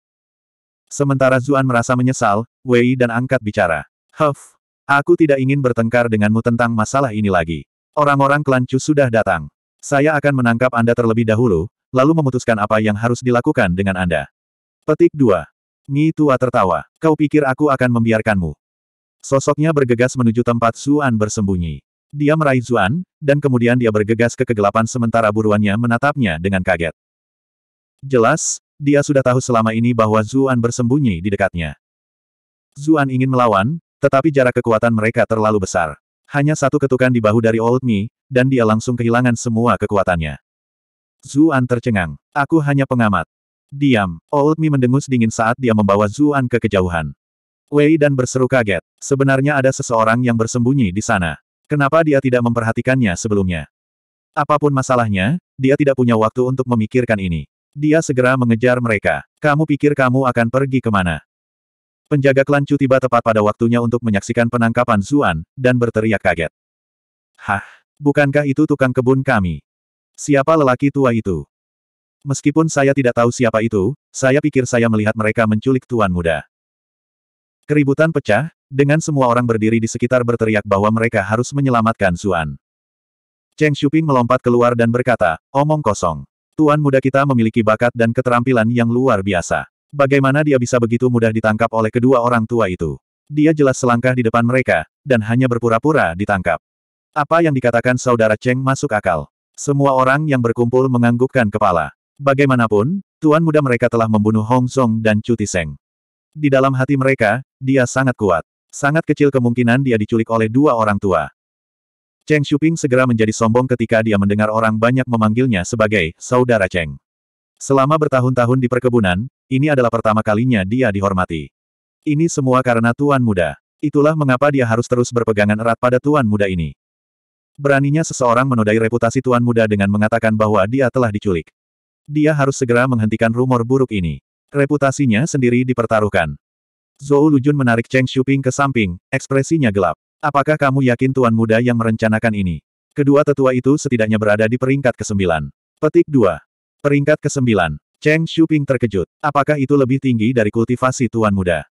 Sementara Zuan merasa menyesal, Wei dan angkat bicara. Huff, aku tidak ingin bertengkar denganmu tentang masalah ini lagi. Orang-orang klan Chu sudah datang. Saya akan menangkap Anda terlebih dahulu, lalu memutuskan apa yang harus dilakukan dengan Anda. Petik 2. Nyi tua tertawa. Kau pikir aku akan membiarkanmu? Sosoknya bergegas menuju tempat Zuan bersembunyi. Dia meraih Zuan, dan kemudian dia bergegas ke kegelapan sementara buruannya menatapnya dengan kaget. Jelas, dia sudah tahu selama ini bahwa Zuan bersembunyi di dekatnya. Zuan ingin melawan, tetapi jarak kekuatan mereka terlalu besar. Hanya satu ketukan di bahu dari Old Mi, dan dia langsung kehilangan semua kekuatannya. Zuan tercengang. Aku hanya pengamat. Diam. Old oh, Mi mendengus dingin saat dia membawa Zuan ke kejauhan. Wei dan berseru kaget. Sebenarnya ada seseorang yang bersembunyi di sana. Kenapa dia tidak memperhatikannya sebelumnya? Apapun masalahnya, dia tidak punya waktu untuk memikirkan ini. Dia segera mengejar mereka. Kamu pikir kamu akan pergi kemana? Penjaga klan tiba tepat pada waktunya untuk menyaksikan penangkapan Zuan, dan berteriak kaget. Hah, bukankah itu tukang kebun kami? Siapa lelaki tua itu? Meskipun saya tidak tahu siapa itu, saya pikir saya melihat mereka menculik tuan muda. Keributan pecah, dengan semua orang berdiri di sekitar berteriak bahwa mereka harus menyelamatkan Zuan. Cheng Shuping melompat keluar dan berkata, omong kosong. Tuan muda kita memiliki bakat dan keterampilan yang luar biasa. Bagaimana dia bisa begitu mudah ditangkap oleh kedua orang tua itu? Dia jelas selangkah di depan mereka, dan hanya berpura-pura ditangkap. Apa yang dikatakan saudara Cheng masuk akal. Semua orang yang berkumpul menganggukkan kepala. Bagaimanapun, tuan muda mereka telah membunuh Hong Song dan Chu Tiseng. Di dalam hati mereka, dia sangat kuat. Sangat kecil kemungkinan dia diculik oleh dua orang tua. Cheng Shuping segera menjadi sombong ketika dia mendengar orang banyak memanggilnya sebagai saudara Cheng. Selama bertahun-tahun di perkebunan, ini adalah pertama kalinya dia dihormati. Ini semua karena tuan muda. Itulah mengapa dia harus terus berpegangan erat pada tuan muda ini. Beraninya seseorang menodai reputasi tuan muda dengan mengatakan bahwa dia telah diculik. Dia harus segera menghentikan rumor buruk ini. Reputasinya sendiri dipertaruhkan. Zhou Lujun menarik Cheng Shuping ke samping, ekspresinya gelap. Apakah kamu yakin tuan muda yang merencanakan ini? Kedua tetua itu setidaknya berada di peringkat ke-9. Petik 2. Peringkat ke-9. Cheng Shuping terkejut. Apakah itu lebih tinggi dari kultivasi tuan muda?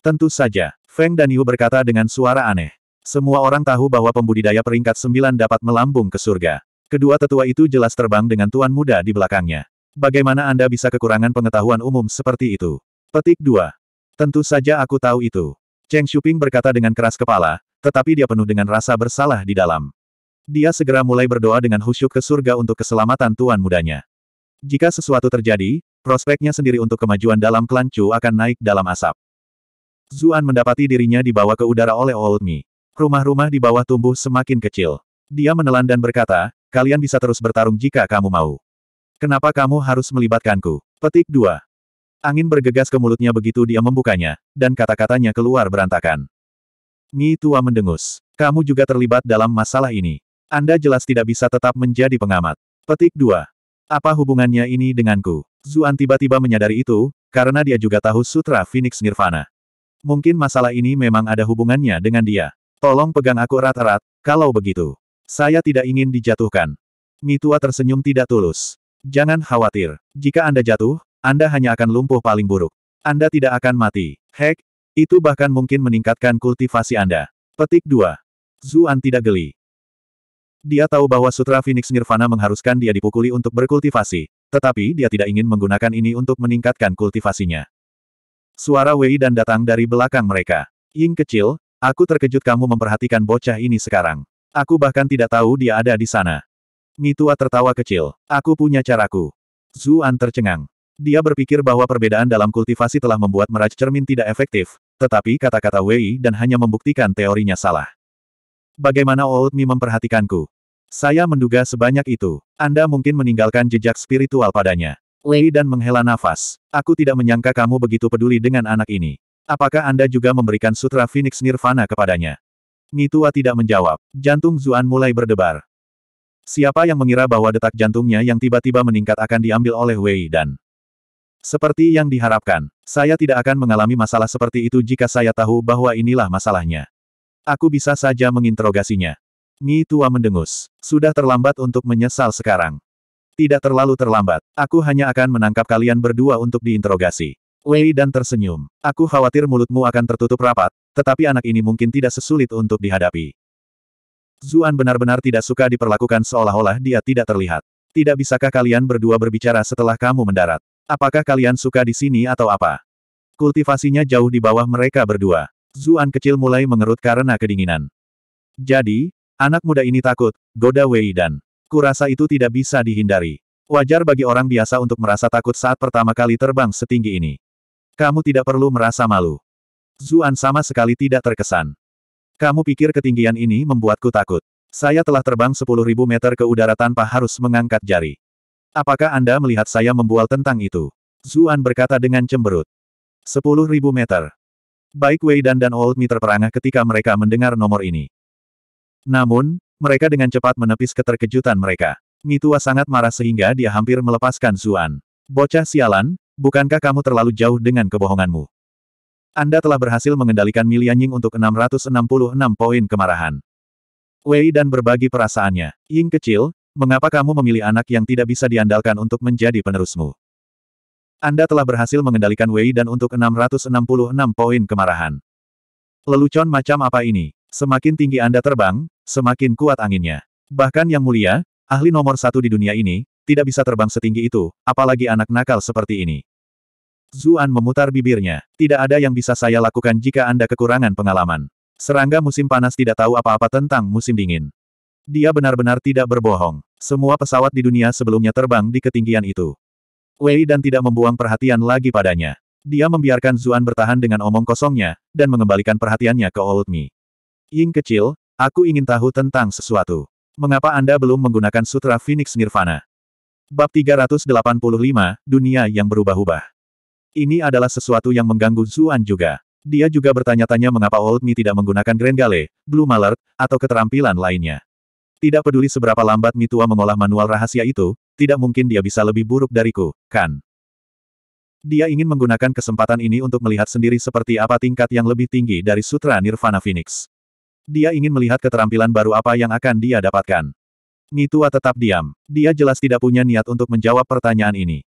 Tentu saja. Feng dan Yu berkata dengan suara aneh. Semua orang tahu bahwa pembudidaya peringkat 9 dapat melambung ke surga. Kedua tetua itu jelas terbang dengan tuan muda di belakangnya. Bagaimana Anda bisa kekurangan pengetahuan umum seperti itu? Petik 2. Tentu saja aku tahu itu. Cheng Shuping berkata dengan keras kepala, tetapi dia penuh dengan rasa bersalah di dalam. Dia segera mulai berdoa dengan khusyuk ke surga untuk keselamatan tuan mudanya. Jika sesuatu terjadi, prospeknya sendiri untuk kemajuan dalam klan Chu akan naik dalam asap. Zuan mendapati dirinya dibawa ke udara oleh Old Mi. Rumah-rumah di bawah tumbuh semakin kecil. Dia menelan dan berkata, kalian bisa terus bertarung jika kamu mau. Kenapa kamu harus melibatkanku? Petik 2. Angin bergegas ke mulutnya begitu dia membukanya, dan kata-katanya keluar berantakan. Mi Tua mendengus. Kamu juga terlibat dalam masalah ini. Anda jelas tidak bisa tetap menjadi pengamat. Petik 2. Apa hubungannya ini denganku? Zuan tiba-tiba menyadari itu, karena dia juga tahu Sutra Phoenix Nirvana. Mungkin masalah ini memang ada hubungannya dengan dia. Tolong pegang aku erat-erat, kalau begitu. Saya tidak ingin dijatuhkan. Mi Tua tersenyum tidak tulus. Jangan khawatir. Jika Anda jatuh, Anda hanya akan lumpuh paling buruk. Anda tidak akan mati. Hek, itu bahkan mungkin meningkatkan kultivasi Anda. Petik 2. Zuan tidak geli. Dia tahu bahwa Sutra Phoenix Nirvana mengharuskan dia dipukuli untuk berkultivasi, tetapi dia tidak ingin menggunakan ini untuk meningkatkan kultivasinya. Suara Wei dan datang dari belakang mereka. Ying kecil, aku terkejut kamu memperhatikan bocah ini sekarang. Aku bahkan tidak tahu dia ada di sana. Mitua tertawa kecil. Aku punya caraku. Zuan tercengang. Dia berpikir bahwa perbedaan dalam kultivasi telah membuat meraj cermin tidak efektif, tetapi kata-kata Wei dan hanya membuktikan teorinya salah. Bagaimana Old Mi memperhatikanku? Saya menduga sebanyak itu. Anda mungkin meninggalkan jejak spiritual padanya. Wei dan menghela nafas. Aku tidak menyangka kamu begitu peduli dengan anak ini. Apakah Anda juga memberikan sutra Phoenix Nirvana kepadanya? Mitua tidak menjawab. Jantung Zuan mulai berdebar. Siapa yang mengira bahwa detak jantungnya yang tiba-tiba meningkat akan diambil oleh Wei Dan? Seperti yang diharapkan, saya tidak akan mengalami masalah seperti itu jika saya tahu bahwa inilah masalahnya. Aku bisa saja menginterogasinya. Mi tua mendengus. Sudah terlambat untuk menyesal sekarang. Tidak terlalu terlambat. Aku hanya akan menangkap kalian berdua untuk diinterogasi. Wei dan tersenyum. Aku khawatir mulutmu akan tertutup rapat, tetapi anak ini mungkin tidak sesulit untuk dihadapi. Zuan benar-benar tidak suka diperlakukan seolah-olah dia tidak terlihat. Tidak bisakah kalian berdua berbicara setelah kamu mendarat? Apakah kalian suka di sini atau apa? Kultivasinya jauh di bawah mereka berdua. Zuan kecil mulai mengerut karena kedinginan. Jadi, anak muda ini takut, goda Wei dan kurasa itu tidak bisa dihindari. Wajar bagi orang biasa untuk merasa takut saat pertama kali terbang setinggi ini. Kamu tidak perlu merasa malu. Zuan sama sekali tidak terkesan. Kamu pikir ketinggian ini membuatku takut. Saya telah terbang 10.000 meter ke udara tanpa harus mengangkat jari. Apakah Anda melihat saya membual tentang itu? Zuan berkata dengan cemberut. 10.000 meter. Baik Wei Dan dan Old Mi terperangah ketika mereka mendengar nomor ini. Namun, mereka dengan cepat menepis keterkejutan mereka. Mitua sangat marah sehingga dia hampir melepaskan Zuan. Bocah sialan, bukankah kamu terlalu jauh dengan kebohonganmu? Anda telah berhasil mengendalikan Milian Ying untuk 666 poin kemarahan. Wei dan berbagi perasaannya. Ying kecil, mengapa kamu memilih anak yang tidak bisa diandalkan untuk menjadi penerusmu? Anda telah berhasil mengendalikan Wei dan untuk 666 poin kemarahan. Lelucon macam apa ini? Semakin tinggi Anda terbang, semakin kuat anginnya. Bahkan yang mulia, ahli nomor satu di dunia ini, tidak bisa terbang setinggi itu, apalagi anak nakal seperti ini. Zuan memutar bibirnya. Tidak ada yang bisa saya lakukan jika Anda kekurangan pengalaman. Serangga musim panas tidak tahu apa-apa tentang musim dingin. Dia benar-benar tidak berbohong. Semua pesawat di dunia sebelumnya terbang di ketinggian itu. Wei dan tidak membuang perhatian lagi padanya. Dia membiarkan Zuan bertahan dengan omong kosongnya, dan mengembalikan perhatiannya ke Old Oldmi. Ying kecil, aku ingin tahu tentang sesuatu. Mengapa Anda belum menggunakan Sutra Phoenix Nirvana? Bab 385, Dunia yang Berubah-ubah. Ini adalah sesuatu yang mengganggu Zuan juga. Dia juga bertanya-tanya mengapa Old Mi tidak menggunakan Grand Gale, Blue Alert, atau keterampilan lainnya. Tidak peduli seberapa lambat Mi Tua mengolah manual rahasia itu, tidak mungkin dia bisa lebih buruk dariku, kan? Dia ingin menggunakan kesempatan ini untuk melihat sendiri seperti apa tingkat yang lebih tinggi dari Sutra Nirvana Phoenix. Dia ingin melihat keterampilan baru apa yang akan dia dapatkan. Mi Tua tetap diam. Dia jelas tidak punya niat untuk menjawab pertanyaan ini.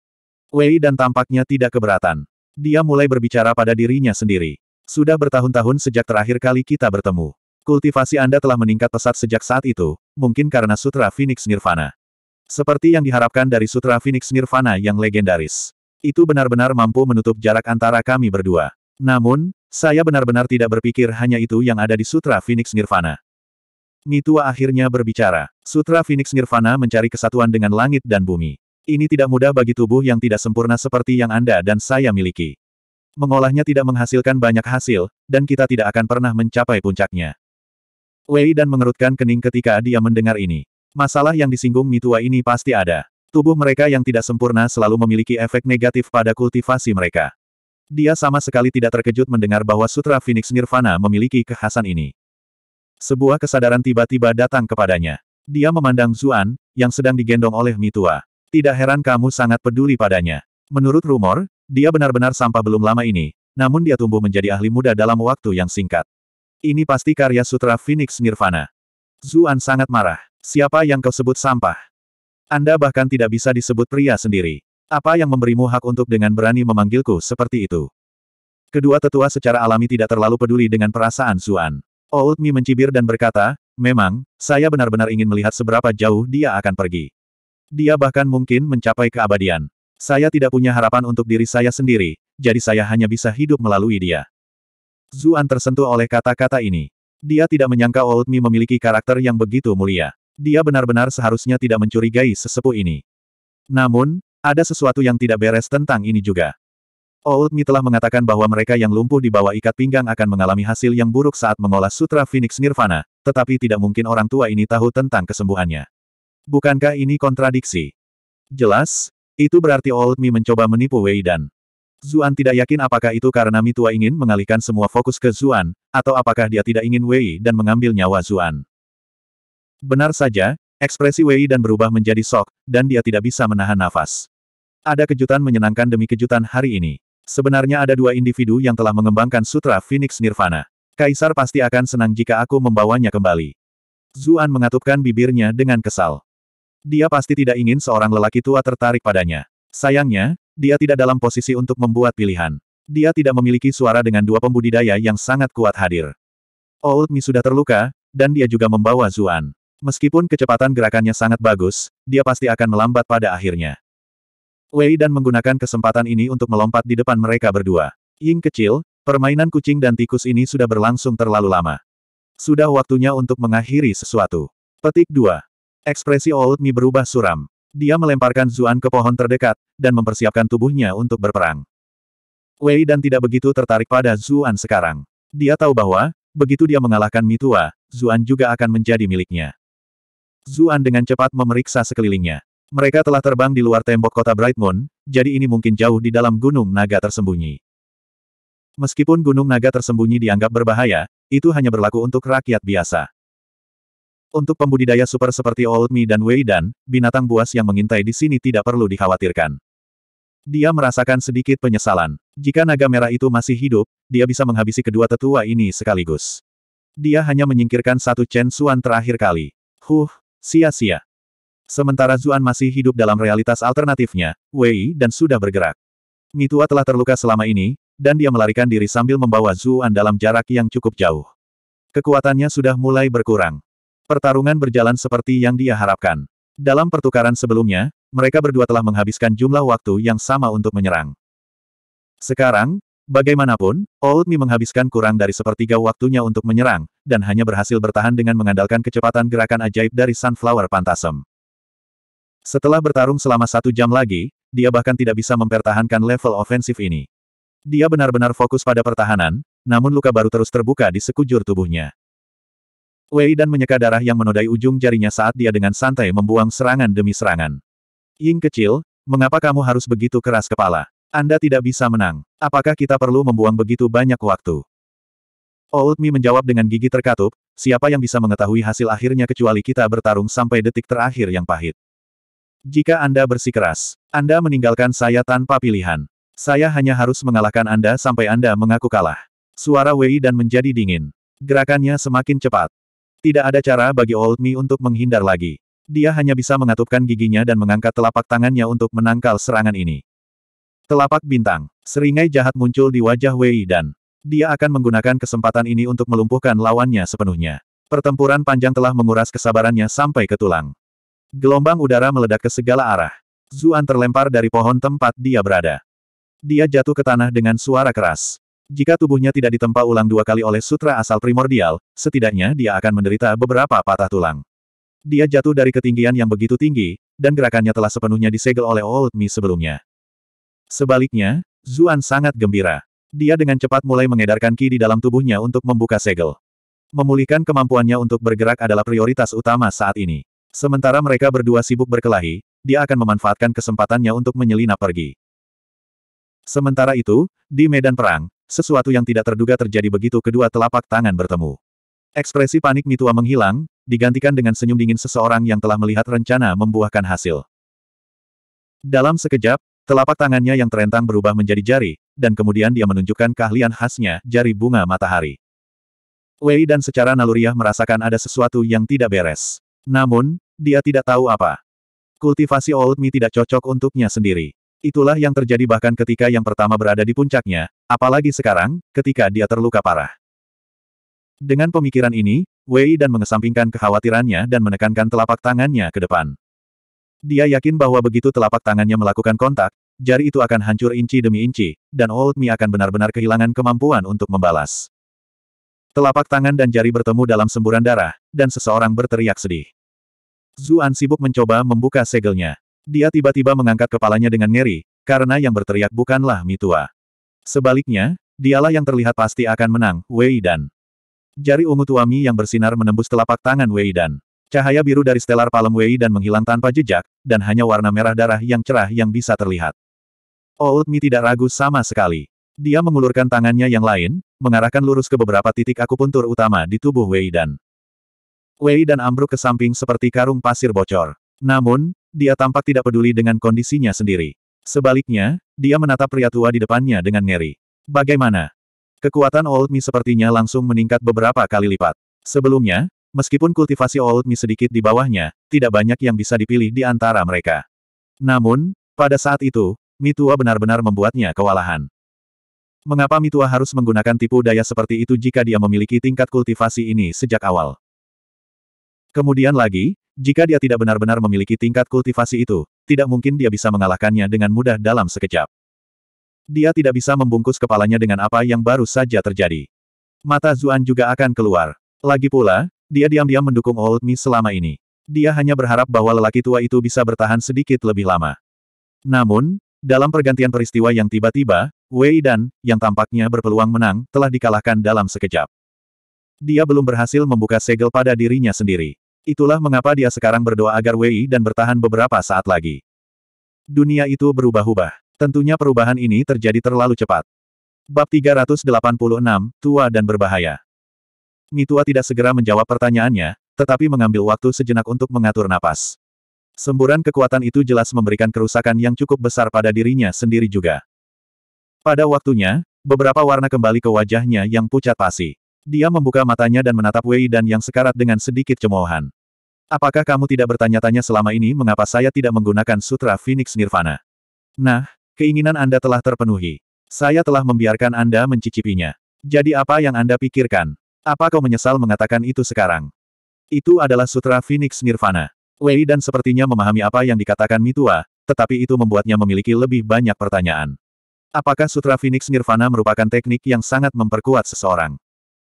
Wei dan tampaknya tidak keberatan. Dia mulai berbicara pada dirinya sendiri. Sudah bertahun-tahun sejak terakhir kali kita bertemu. Kultivasi Anda telah meningkat pesat sejak saat itu, mungkin karena Sutra Phoenix Nirvana. Seperti yang diharapkan dari Sutra Phoenix Nirvana yang legendaris. Itu benar-benar mampu menutup jarak antara kami berdua. Namun, saya benar-benar tidak berpikir hanya itu yang ada di Sutra Phoenix Nirvana. Mitua akhirnya berbicara. Sutra Phoenix Nirvana mencari kesatuan dengan langit dan bumi. Ini tidak mudah bagi tubuh yang tidak sempurna seperti yang Anda dan saya miliki. Mengolahnya tidak menghasilkan banyak hasil, dan kita tidak akan pernah mencapai puncaknya. Wei dan mengerutkan kening ketika dia mendengar ini. Masalah yang disinggung mitua ini pasti ada. Tubuh mereka yang tidak sempurna selalu memiliki efek negatif pada kultivasi mereka. Dia sama sekali tidak terkejut mendengar bahwa Sutra Phoenix Nirvana memiliki kekhasan ini. Sebuah kesadaran tiba-tiba datang kepadanya. Dia memandang Zuan, yang sedang digendong oleh Mitua. Tidak heran kamu sangat peduli padanya. Menurut rumor, dia benar-benar sampah belum lama ini, namun dia tumbuh menjadi ahli muda dalam waktu yang singkat. Ini pasti karya Sutra Phoenix Nirvana. Zuan sangat marah. Siapa yang kau sebut sampah? Anda bahkan tidak bisa disebut pria sendiri. Apa yang memberimu hak untuk dengan berani memanggilku seperti itu? Kedua tetua secara alami tidak terlalu peduli dengan perasaan Zuan. Old Mi mencibir dan berkata, memang, saya benar-benar ingin melihat seberapa jauh dia akan pergi. Dia bahkan mungkin mencapai keabadian. Saya tidak punya harapan untuk diri saya sendiri, jadi saya hanya bisa hidup melalui dia. Zuan tersentuh oleh kata-kata ini. Dia tidak menyangka Old Mi memiliki karakter yang begitu mulia. Dia benar-benar seharusnya tidak mencurigai sesepuh ini. Namun, ada sesuatu yang tidak beres tentang ini juga. Old Mi telah mengatakan bahwa mereka yang lumpuh di bawah ikat pinggang akan mengalami hasil yang buruk saat mengolah Sutra Phoenix Nirvana, tetapi tidak mungkin orang tua ini tahu tentang kesembuhannya. Bukankah ini kontradiksi? Jelas, itu berarti Old Mi mencoba menipu Wei Dan. Zuan tidak yakin apakah itu karena Mitua ingin mengalihkan semua fokus ke Zuan, atau apakah dia tidak ingin Wei dan mengambil nyawa Zuan. Benar saja, ekspresi Wei dan berubah menjadi sok, dan dia tidak bisa menahan nafas. Ada kejutan menyenangkan demi kejutan hari ini. Sebenarnya ada dua individu yang telah mengembangkan Sutra Phoenix Nirvana. Kaisar pasti akan senang jika aku membawanya kembali. Zuan mengatupkan bibirnya dengan kesal. Dia pasti tidak ingin seorang lelaki tua tertarik padanya. Sayangnya, dia tidak dalam posisi untuk membuat pilihan. Dia tidak memiliki suara dengan dua pembudidaya yang sangat kuat hadir. Old Mi sudah terluka, dan dia juga membawa Zuan. Meskipun kecepatan gerakannya sangat bagus, dia pasti akan melambat pada akhirnya. Wei Dan menggunakan kesempatan ini untuk melompat di depan mereka berdua. Ying kecil, permainan kucing dan tikus ini sudah berlangsung terlalu lama. Sudah waktunya untuk mengakhiri sesuatu. Petik 2. Ekspresi Old Mi berubah suram. Dia melemparkan Zuan ke pohon terdekat, dan mempersiapkan tubuhnya untuk berperang. Wei dan tidak begitu tertarik pada Zuan sekarang. Dia tahu bahwa, begitu dia mengalahkan Mitua, Zuan juga akan menjadi miliknya. Zuan dengan cepat memeriksa sekelilingnya. Mereka telah terbang di luar tembok kota Bright Moon, jadi ini mungkin jauh di dalam gunung naga tersembunyi. Meskipun gunung naga tersembunyi dianggap berbahaya, itu hanya berlaku untuk rakyat biasa. Untuk pembudidaya super seperti Old Mi dan Wei Dan, binatang buas yang mengintai di sini tidak perlu dikhawatirkan. Dia merasakan sedikit penyesalan. Jika naga merah itu masih hidup, dia bisa menghabisi kedua tetua ini sekaligus. Dia hanya menyingkirkan satu Chen Xuan terakhir kali. Huh, sia-sia. Sementara Zuan masih hidup dalam realitas alternatifnya, Wei dan sudah bergerak. Mitua telah terluka selama ini, dan dia melarikan diri sambil membawa Zuan dalam jarak yang cukup jauh. Kekuatannya sudah mulai berkurang. Pertarungan berjalan seperti yang dia harapkan. Dalam pertukaran sebelumnya, mereka berdua telah menghabiskan jumlah waktu yang sama untuk menyerang. Sekarang, bagaimanapun, Old Mi menghabiskan kurang dari sepertiga waktunya untuk menyerang, dan hanya berhasil bertahan dengan mengandalkan kecepatan gerakan ajaib dari Sunflower Pantasem. Setelah bertarung selama satu jam lagi, dia bahkan tidak bisa mempertahankan level ofensif ini. Dia benar-benar fokus pada pertahanan, namun luka baru terus terbuka di sekujur tubuhnya. Wei dan menyeka darah yang menodai ujung jarinya saat dia dengan santai membuang serangan demi serangan. Ying kecil, mengapa kamu harus begitu keras kepala? Anda tidak bisa menang. Apakah kita perlu membuang begitu banyak waktu? Old Mi menjawab dengan gigi terkatup, siapa yang bisa mengetahui hasil akhirnya kecuali kita bertarung sampai detik terakhir yang pahit. Jika Anda bersikeras, Anda meninggalkan saya tanpa pilihan. Saya hanya harus mengalahkan Anda sampai Anda mengaku kalah. Suara Wei dan menjadi dingin. Gerakannya semakin cepat. Tidak ada cara bagi Old Mi untuk menghindar lagi. Dia hanya bisa mengatupkan giginya dan mengangkat telapak tangannya untuk menangkal serangan ini. Telapak bintang, seringai jahat muncul di wajah Wei dan dia akan menggunakan kesempatan ini untuk melumpuhkan lawannya sepenuhnya. Pertempuran panjang telah menguras kesabarannya sampai ke tulang. Gelombang udara meledak ke segala arah. Zuan terlempar dari pohon tempat dia berada. Dia jatuh ke tanah dengan suara keras. Jika tubuhnya tidak ditempa ulang dua kali oleh sutra asal primordial, setidaknya dia akan menderita beberapa patah tulang. Dia jatuh dari ketinggian yang begitu tinggi, dan gerakannya telah sepenuhnya disegel oleh Old Mi sebelumnya. Sebaliknya, Zuan sangat gembira. Dia dengan cepat mulai mengedarkan ki di dalam tubuhnya untuk membuka segel. Memulihkan kemampuannya untuk bergerak adalah prioritas utama saat ini. Sementara mereka berdua sibuk berkelahi, dia akan memanfaatkan kesempatannya untuk menyelinap pergi. Sementara itu, di medan perang, sesuatu yang tidak terduga terjadi begitu kedua telapak tangan bertemu. Ekspresi panik Mitua menghilang, digantikan dengan senyum dingin seseorang yang telah melihat rencana membuahkan hasil. Dalam sekejap, telapak tangannya yang terentang berubah menjadi jari, dan kemudian dia menunjukkan keahlian khasnya, jari bunga matahari. Wei dan secara naluriah merasakan ada sesuatu yang tidak beres. Namun, dia tidak tahu apa. Kultivasi Old Mi tidak cocok untuknya sendiri. Itulah yang terjadi bahkan ketika yang pertama berada di puncaknya, apalagi sekarang, ketika dia terluka parah. Dengan pemikiran ini, Wei dan mengesampingkan kekhawatirannya dan menekankan telapak tangannya ke depan. Dia yakin bahwa begitu telapak tangannya melakukan kontak, jari itu akan hancur inci demi inci, dan Old Mi akan benar-benar kehilangan kemampuan untuk membalas. Telapak tangan dan jari bertemu dalam semburan darah, dan seseorang berteriak sedih. Zuan sibuk mencoba membuka segelnya. Dia tiba-tiba mengangkat kepalanya dengan ngeri, karena yang berteriak bukanlah Mitua. Sebaliknya, dialah yang terlihat pasti akan menang, Wei Dan. Jari ungu tuami yang bersinar menembus telapak tangan Wei Dan. Cahaya biru dari stelar palem Wei Dan menghilang tanpa jejak, dan hanya warna merah darah yang cerah yang bisa terlihat. Old oh, Mi tidak ragu sama sekali. Dia mengulurkan tangannya yang lain, mengarahkan lurus ke beberapa titik akupuntur utama di tubuh Wei Dan. Wei Dan ambruk ke samping seperti karung pasir bocor. Namun, dia tampak tidak peduli dengan kondisinya sendiri. Sebaliknya, dia menatap pria tua di depannya dengan ngeri. Bagaimana? Kekuatan Old Me sepertinya langsung meningkat beberapa kali lipat. Sebelumnya, meskipun kultivasi Old Me sedikit di bawahnya, tidak banyak yang bisa dipilih di antara mereka. Namun, pada saat itu, Mi Tua benar-benar membuatnya kewalahan. Mengapa Mi Tua harus menggunakan tipu daya seperti itu jika dia memiliki tingkat kultivasi ini sejak awal? Kemudian lagi, jika dia tidak benar-benar memiliki tingkat kultivasi itu, tidak mungkin dia bisa mengalahkannya dengan mudah dalam sekejap. Dia tidak bisa membungkus kepalanya dengan apa yang baru saja terjadi. Mata Zuan juga akan keluar. Lagi pula, dia diam-diam mendukung Old Mi selama ini. Dia hanya berharap bahwa lelaki tua itu bisa bertahan sedikit lebih lama. Namun, dalam pergantian peristiwa yang tiba-tiba, Wei Dan, yang tampaknya berpeluang menang, telah dikalahkan dalam sekejap. Dia belum berhasil membuka segel pada dirinya sendiri. Itulah mengapa dia sekarang berdoa agar Wei dan bertahan beberapa saat lagi. Dunia itu berubah-ubah. Tentunya perubahan ini terjadi terlalu cepat. Bab 386, Tua dan Berbahaya Mitua tidak segera menjawab pertanyaannya, tetapi mengambil waktu sejenak untuk mengatur napas. Semburan kekuatan itu jelas memberikan kerusakan yang cukup besar pada dirinya sendiri juga. Pada waktunya, beberapa warna kembali ke wajahnya yang pucat pasi. Dia membuka matanya dan menatap Wei dan yang sekarat dengan sedikit cemoohan. Apakah kamu tidak bertanya-tanya selama ini mengapa saya tidak menggunakan Sutra Phoenix Nirvana? Nah, keinginan Anda telah terpenuhi. Saya telah membiarkan Anda mencicipinya. Jadi apa yang Anda pikirkan? Apa kau menyesal mengatakan itu sekarang? Itu adalah Sutra Phoenix Nirvana. Wei dan sepertinya memahami apa yang dikatakan Mitua, tetapi itu membuatnya memiliki lebih banyak pertanyaan. Apakah Sutra Phoenix Nirvana merupakan teknik yang sangat memperkuat seseorang?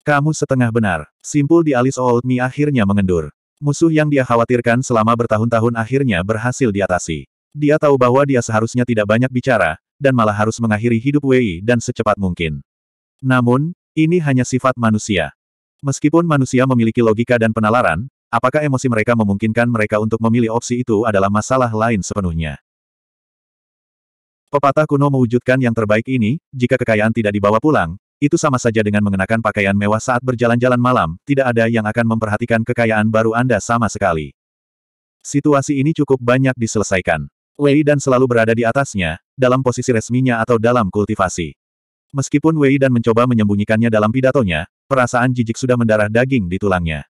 Kamu setengah benar. Simpul di alis Old Mi akhirnya mengendur. Musuh yang dia khawatirkan selama bertahun-tahun akhirnya berhasil diatasi. Dia tahu bahwa dia seharusnya tidak banyak bicara, dan malah harus mengakhiri hidup Wei dan secepat mungkin. Namun, ini hanya sifat manusia. Meskipun manusia memiliki logika dan penalaran, apakah emosi mereka memungkinkan mereka untuk memilih opsi itu adalah masalah lain sepenuhnya. Pepatah kuno mewujudkan yang terbaik ini, jika kekayaan tidak dibawa pulang, itu sama saja dengan mengenakan pakaian mewah saat berjalan-jalan malam, tidak ada yang akan memperhatikan kekayaan baru Anda sama sekali. Situasi ini cukup banyak diselesaikan. Wei dan selalu berada di atasnya, dalam posisi resminya atau dalam kultivasi. Meskipun Wei dan mencoba menyembunyikannya dalam pidatonya, perasaan jijik sudah mendarah daging di tulangnya.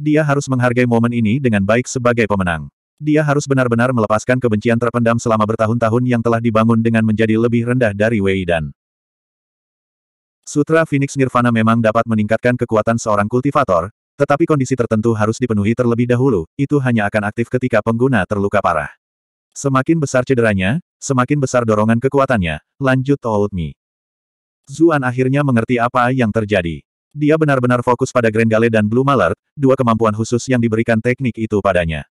Dia harus menghargai momen ini dengan baik sebagai pemenang. Dia harus benar-benar melepaskan kebencian terpendam selama bertahun-tahun yang telah dibangun dengan menjadi lebih rendah dari Wei dan. Sutra Phoenix Nirvana memang dapat meningkatkan kekuatan seorang kultivator, tetapi kondisi tertentu harus dipenuhi terlebih dahulu, itu hanya akan aktif ketika pengguna terluka parah. Semakin besar cederanya, semakin besar dorongan kekuatannya, lanjut Me. Zuan akhirnya mengerti apa yang terjadi. Dia benar-benar fokus pada Grand Gale dan Blue Malert, dua kemampuan khusus yang diberikan teknik itu padanya.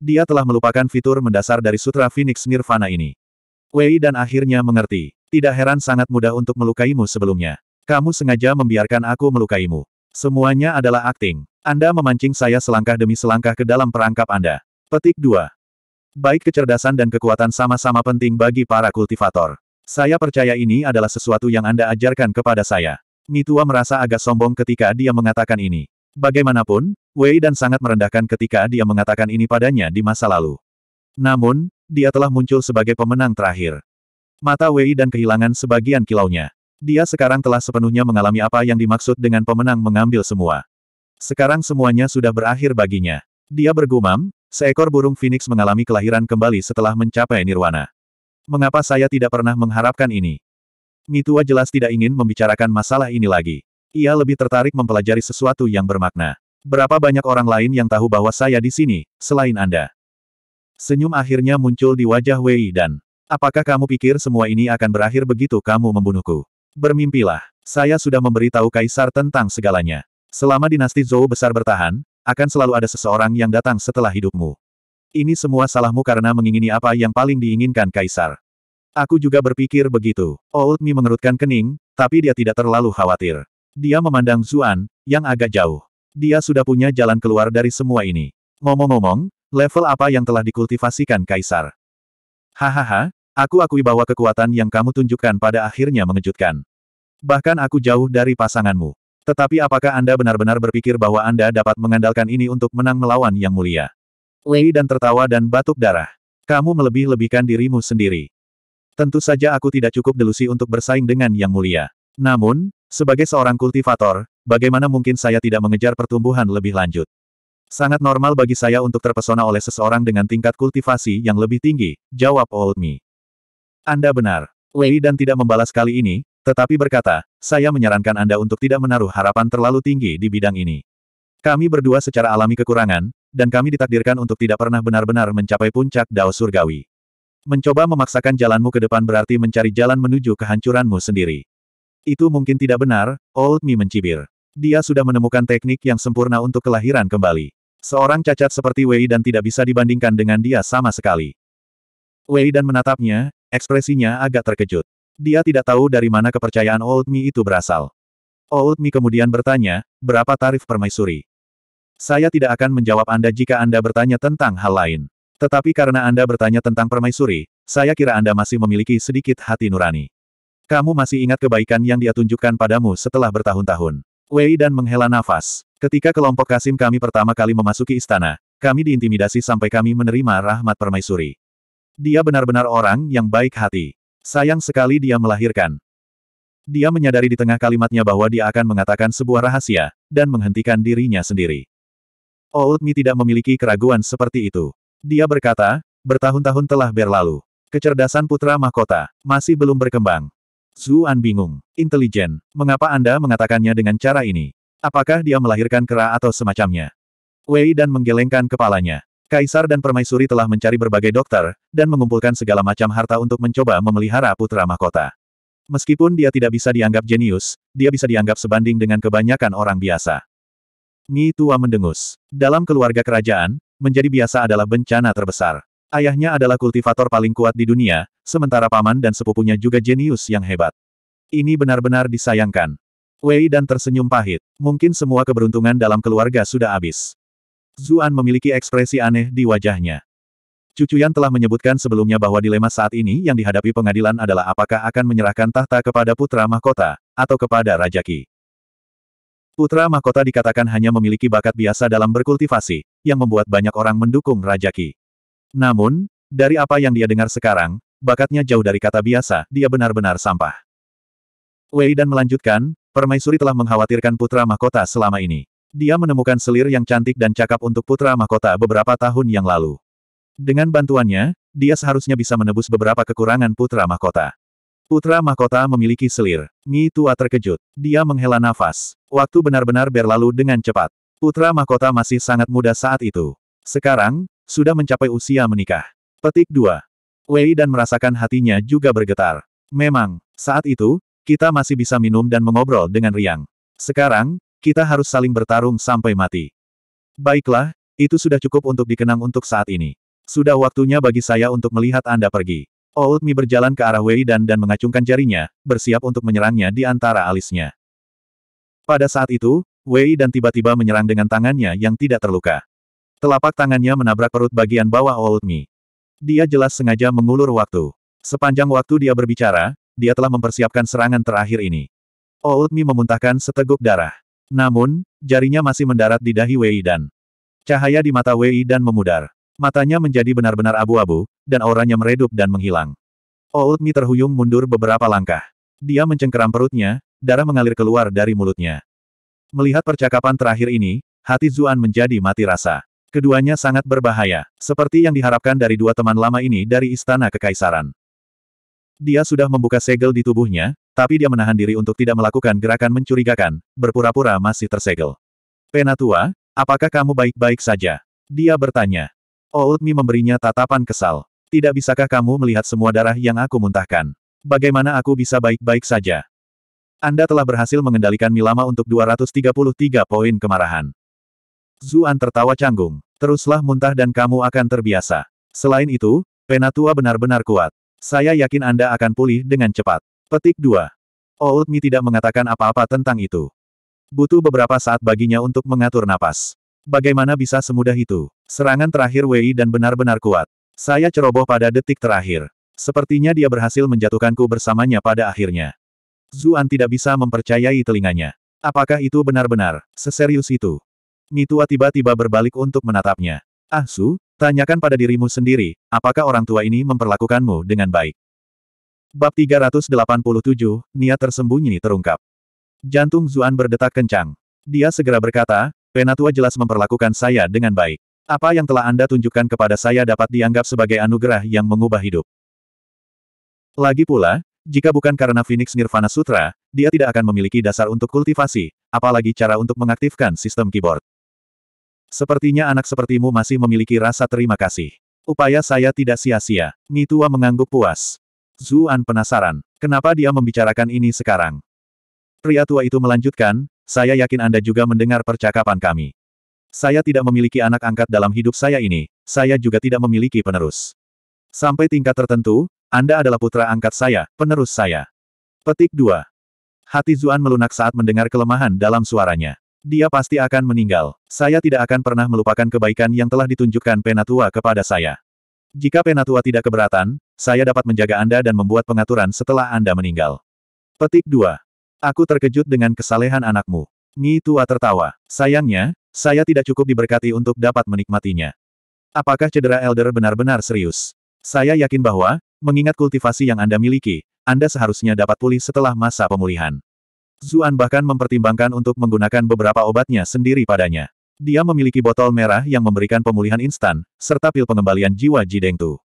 Dia telah melupakan fitur mendasar dari Sutra Phoenix Nirvana ini. Wei dan akhirnya mengerti. Tidak heran sangat mudah untuk melukaimu sebelumnya. Kamu sengaja membiarkan aku melukaimu. Semuanya adalah akting. Anda memancing saya selangkah demi selangkah ke dalam perangkap Anda. Petik 2. Baik kecerdasan dan kekuatan sama-sama penting bagi para kultivator. Saya percaya ini adalah sesuatu yang Anda ajarkan kepada saya. Mitua merasa agak sombong ketika dia mengatakan ini. Bagaimanapun, Wei dan sangat merendahkan ketika dia mengatakan ini padanya di masa lalu. Namun, dia telah muncul sebagai pemenang terakhir. Mata Wei dan kehilangan sebagian kilaunya. Dia sekarang telah sepenuhnya mengalami apa yang dimaksud dengan pemenang mengambil semua. Sekarang semuanya sudah berakhir baginya. Dia bergumam, seekor burung phoenix mengalami kelahiran kembali setelah mencapai nirwana. Mengapa saya tidak pernah mengharapkan ini? Mitua jelas tidak ingin membicarakan masalah ini lagi. Ia lebih tertarik mempelajari sesuatu yang bermakna. Berapa banyak orang lain yang tahu bahwa saya di sini, selain Anda? Senyum akhirnya muncul di wajah Wei dan, apakah kamu pikir semua ini akan berakhir begitu kamu membunuhku? Bermimpilah. Saya sudah memberitahu kaisar tentang segalanya. Selama dinasti Zhou besar bertahan, akan selalu ada seseorang yang datang setelah hidupmu. Ini semua salahmu karena mengingini apa yang paling diinginkan kaisar. Aku juga berpikir begitu. Old Mi mengerutkan kening, tapi dia tidak terlalu khawatir. Dia memandang Zuan, yang agak jauh. Dia sudah punya jalan keluar dari semua ini. Ngomong-ngomong, level apa yang telah dikultivasikan Kaisar? Hahaha, Aku akui bahwa kekuatan yang kamu tunjukkan pada akhirnya mengejutkan. Bahkan aku jauh dari pasanganmu. Tetapi apakah Anda benar-benar berpikir bahwa Anda dapat mengandalkan ini untuk menang melawan Yang Mulia? Wei dan tertawa dan batuk darah. Kamu melebih-lebihkan dirimu sendiri. Tentu saja aku tidak cukup delusi untuk bersaing dengan Yang Mulia. Namun, sebagai seorang kultivator, bagaimana mungkin saya tidak mengejar pertumbuhan lebih lanjut? Sangat normal bagi saya untuk terpesona oleh seseorang dengan tingkat kultivasi yang lebih tinggi, jawab Old Me. Anda benar. Wei dan tidak membalas kali ini, tetapi berkata, saya menyarankan Anda untuk tidak menaruh harapan terlalu tinggi di bidang ini. Kami berdua secara alami kekurangan, dan kami ditakdirkan untuk tidak pernah benar-benar mencapai puncak Dao Surgawi. Mencoba memaksakan jalanmu ke depan berarti mencari jalan menuju kehancuranmu sendiri. Itu mungkin tidak benar, Old Mi mencibir. Dia sudah menemukan teknik yang sempurna untuk kelahiran kembali. Seorang cacat seperti Wei dan tidak bisa dibandingkan dengan dia sama sekali. Wei dan menatapnya, ekspresinya agak terkejut. Dia tidak tahu dari mana kepercayaan Old Mi itu berasal. Old Mi kemudian bertanya, berapa tarif permaisuri? Saya tidak akan menjawab Anda jika Anda bertanya tentang hal lain. Tetapi karena Anda bertanya tentang permaisuri, saya kira Anda masih memiliki sedikit hati nurani. Kamu masih ingat kebaikan yang dia tunjukkan padamu setelah bertahun-tahun. Wei dan menghela nafas. Ketika kelompok Kasim kami pertama kali memasuki istana, kami diintimidasi sampai kami menerima rahmat permaisuri. Dia benar-benar orang yang baik hati. Sayang sekali dia melahirkan. Dia menyadari di tengah kalimatnya bahwa dia akan mengatakan sebuah rahasia, dan menghentikan dirinya sendiri. Outmi oh, tidak memiliki keraguan seperti itu. Dia berkata, bertahun-tahun telah berlalu. Kecerdasan putra mahkota, masih belum berkembang. Zuan bingung. Intelijen, mengapa Anda mengatakannya dengan cara ini? Apakah dia melahirkan kera atau semacamnya? Wei dan menggelengkan kepalanya. Kaisar dan Permaisuri telah mencari berbagai dokter, dan mengumpulkan segala macam harta untuk mencoba memelihara putra mahkota. Meskipun dia tidak bisa dianggap jenius, dia bisa dianggap sebanding dengan kebanyakan orang biasa. Mi Tua mendengus. Dalam keluarga kerajaan, menjadi biasa adalah bencana terbesar. Ayahnya adalah kultivator paling kuat di dunia, sementara paman dan sepupunya juga jenius yang hebat. Ini benar-benar disayangkan. Wei dan tersenyum pahit. Mungkin semua keberuntungan dalam keluarga sudah habis. Zuan memiliki ekspresi aneh di wajahnya. Cucu Yan telah menyebutkan sebelumnya bahwa dilema saat ini yang dihadapi pengadilan adalah apakah akan menyerahkan tahta kepada putra mahkota, atau kepada Raja Ki. Putra mahkota dikatakan hanya memiliki bakat biasa dalam berkultivasi, yang membuat banyak orang mendukung Raja Ki. Namun, dari apa yang dia dengar sekarang, bakatnya jauh dari kata biasa, dia benar-benar sampah. Wei dan melanjutkan, permaisuri telah mengkhawatirkan putra mahkota selama ini. Dia menemukan selir yang cantik dan cakap untuk putra mahkota beberapa tahun yang lalu. Dengan bantuannya, dia seharusnya bisa menebus beberapa kekurangan putra mahkota. Putra mahkota memiliki selir. Mi tua terkejut. Dia menghela nafas. Waktu benar-benar berlalu dengan cepat. Putra mahkota masih sangat muda saat itu. Sekarang, sudah mencapai usia menikah. Petik 2. Wei dan merasakan hatinya juga bergetar. Memang, saat itu, kita masih bisa minum dan mengobrol dengan riang. Sekarang, kita harus saling bertarung sampai mati. Baiklah, itu sudah cukup untuk dikenang untuk saat ini. Sudah waktunya bagi saya untuk melihat Anda pergi. Old Mi berjalan ke arah Wei Dan dan mengacungkan jarinya, bersiap untuk menyerangnya di antara alisnya. Pada saat itu, Wei Dan tiba-tiba menyerang dengan tangannya yang tidak terluka. Telapak tangannya menabrak perut bagian bawah Old Mi. Dia jelas sengaja mengulur waktu. Sepanjang waktu dia berbicara, dia telah mempersiapkan serangan terakhir ini. Old Mi memuntahkan seteguk darah. Namun, jarinya masih mendarat di dahi Wei Dan. Cahaya di mata Wei Dan memudar. Matanya menjadi benar-benar abu-abu, dan auranya meredup dan menghilang. Old Mi terhuyung mundur beberapa langkah. Dia mencengkeram perutnya, darah mengalir keluar dari mulutnya. Melihat percakapan terakhir ini, hati Zuan menjadi mati rasa. Keduanya sangat berbahaya, seperti yang diharapkan dari dua teman lama ini dari Istana Kekaisaran. Dia sudah membuka segel di tubuhnya, tapi dia menahan diri untuk tidak melakukan gerakan mencurigakan, berpura-pura masih tersegel. Penatua, apakah kamu baik-baik saja? Dia bertanya. Oh, Mi memberinya tatapan kesal. Tidak bisakah kamu melihat semua darah yang aku muntahkan? Bagaimana aku bisa baik-baik saja? Anda telah berhasil mengendalikan Milama untuk 233 poin kemarahan. Zuan tertawa canggung. Teruslah muntah dan kamu akan terbiasa. Selain itu, Penatua benar-benar kuat. Saya yakin Anda akan pulih dengan cepat. Petik 2. Outmi tidak mengatakan apa-apa tentang itu. Butuh beberapa saat baginya untuk mengatur napas. Bagaimana bisa semudah itu? Serangan terakhir Wei dan benar-benar kuat. Saya ceroboh pada detik terakhir. Sepertinya dia berhasil menjatuhkanku bersamanya pada akhirnya. Zuan tidak bisa mempercayai telinganya. Apakah itu benar-benar, seserius itu? Mitua tiba-tiba berbalik untuk menatapnya. Ah Su, tanyakan pada dirimu sendiri, apakah orang tua ini memperlakukanmu dengan baik? Bab 387, niat tersembunyi terungkap. Jantung Zuan berdetak kencang. Dia segera berkata, Penatua jelas memperlakukan saya dengan baik. Apa yang telah Anda tunjukkan kepada saya dapat dianggap sebagai anugerah yang mengubah hidup. Lagi pula, jika bukan karena Phoenix Nirvana Sutra, dia tidak akan memiliki dasar untuk kultivasi, apalagi cara untuk mengaktifkan sistem keyboard. Sepertinya anak sepertimu masih memiliki rasa terima kasih. Upaya saya tidak sia-sia. Mitua mengangguk puas. Zuan penasaran, kenapa dia membicarakan ini sekarang? Pria tua itu melanjutkan, saya yakin Anda juga mendengar percakapan kami. Saya tidak memiliki anak angkat dalam hidup saya ini, saya juga tidak memiliki penerus. Sampai tingkat tertentu, Anda adalah putra angkat saya, penerus saya. Petik 2. Hati Zuan melunak saat mendengar kelemahan dalam suaranya. Dia pasti akan meninggal. Saya tidak akan pernah melupakan kebaikan yang telah ditunjukkan Penatua kepada saya. Jika Penatua tidak keberatan, saya dapat menjaga Anda dan membuat pengaturan setelah Anda meninggal. Petik 2. Aku terkejut dengan kesalehan anakmu. Ngi tua tertawa. Sayangnya, saya tidak cukup diberkati untuk dapat menikmatinya. Apakah cedera elder benar-benar serius? Saya yakin bahwa, mengingat kultivasi yang Anda miliki, Anda seharusnya dapat pulih setelah masa pemulihan. Zuan bahkan mempertimbangkan untuk menggunakan beberapa obatnya sendiri padanya. Dia memiliki botol merah yang memberikan pemulihan instan, serta pil pengembalian jiwa Jidengtu.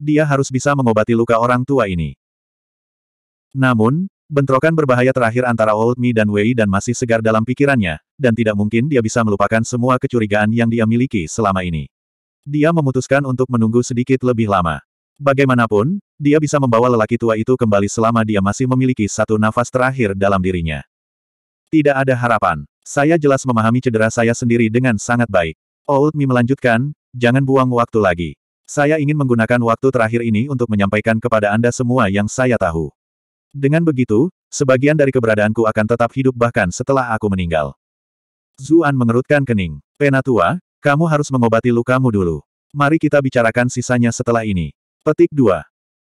Dia harus bisa mengobati luka orang tua ini. Namun, bentrokan berbahaya terakhir antara Old Mi dan Wei dan masih segar dalam pikirannya, dan tidak mungkin dia bisa melupakan semua kecurigaan yang dia miliki selama ini. Dia memutuskan untuk menunggu sedikit lebih lama. Bagaimanapun, dia bisa membawa lelaki tua itu kembali selama dia masih memiliki satu nafas terakhir dalam dirinya. Tidak ada harapan. Saya jelas memahami cedera saya sendiri dengan sangat baik. Old Mi melanjutkan, jangan buang waktu lagi. Saya ingin menggunakan waktu terakhir ini untuk menyampaikan kepada Anda semua yang saya tahu. Dengan begitu, sebagian dari keberadaanku akan tetap hidup bahkan setelah aku meninggal. Zuan mengerutkan kening. Penatua, kamu harus mengobati lukamu dulu. Mari kita bicarakan sisanya setelah ini. Petik 2.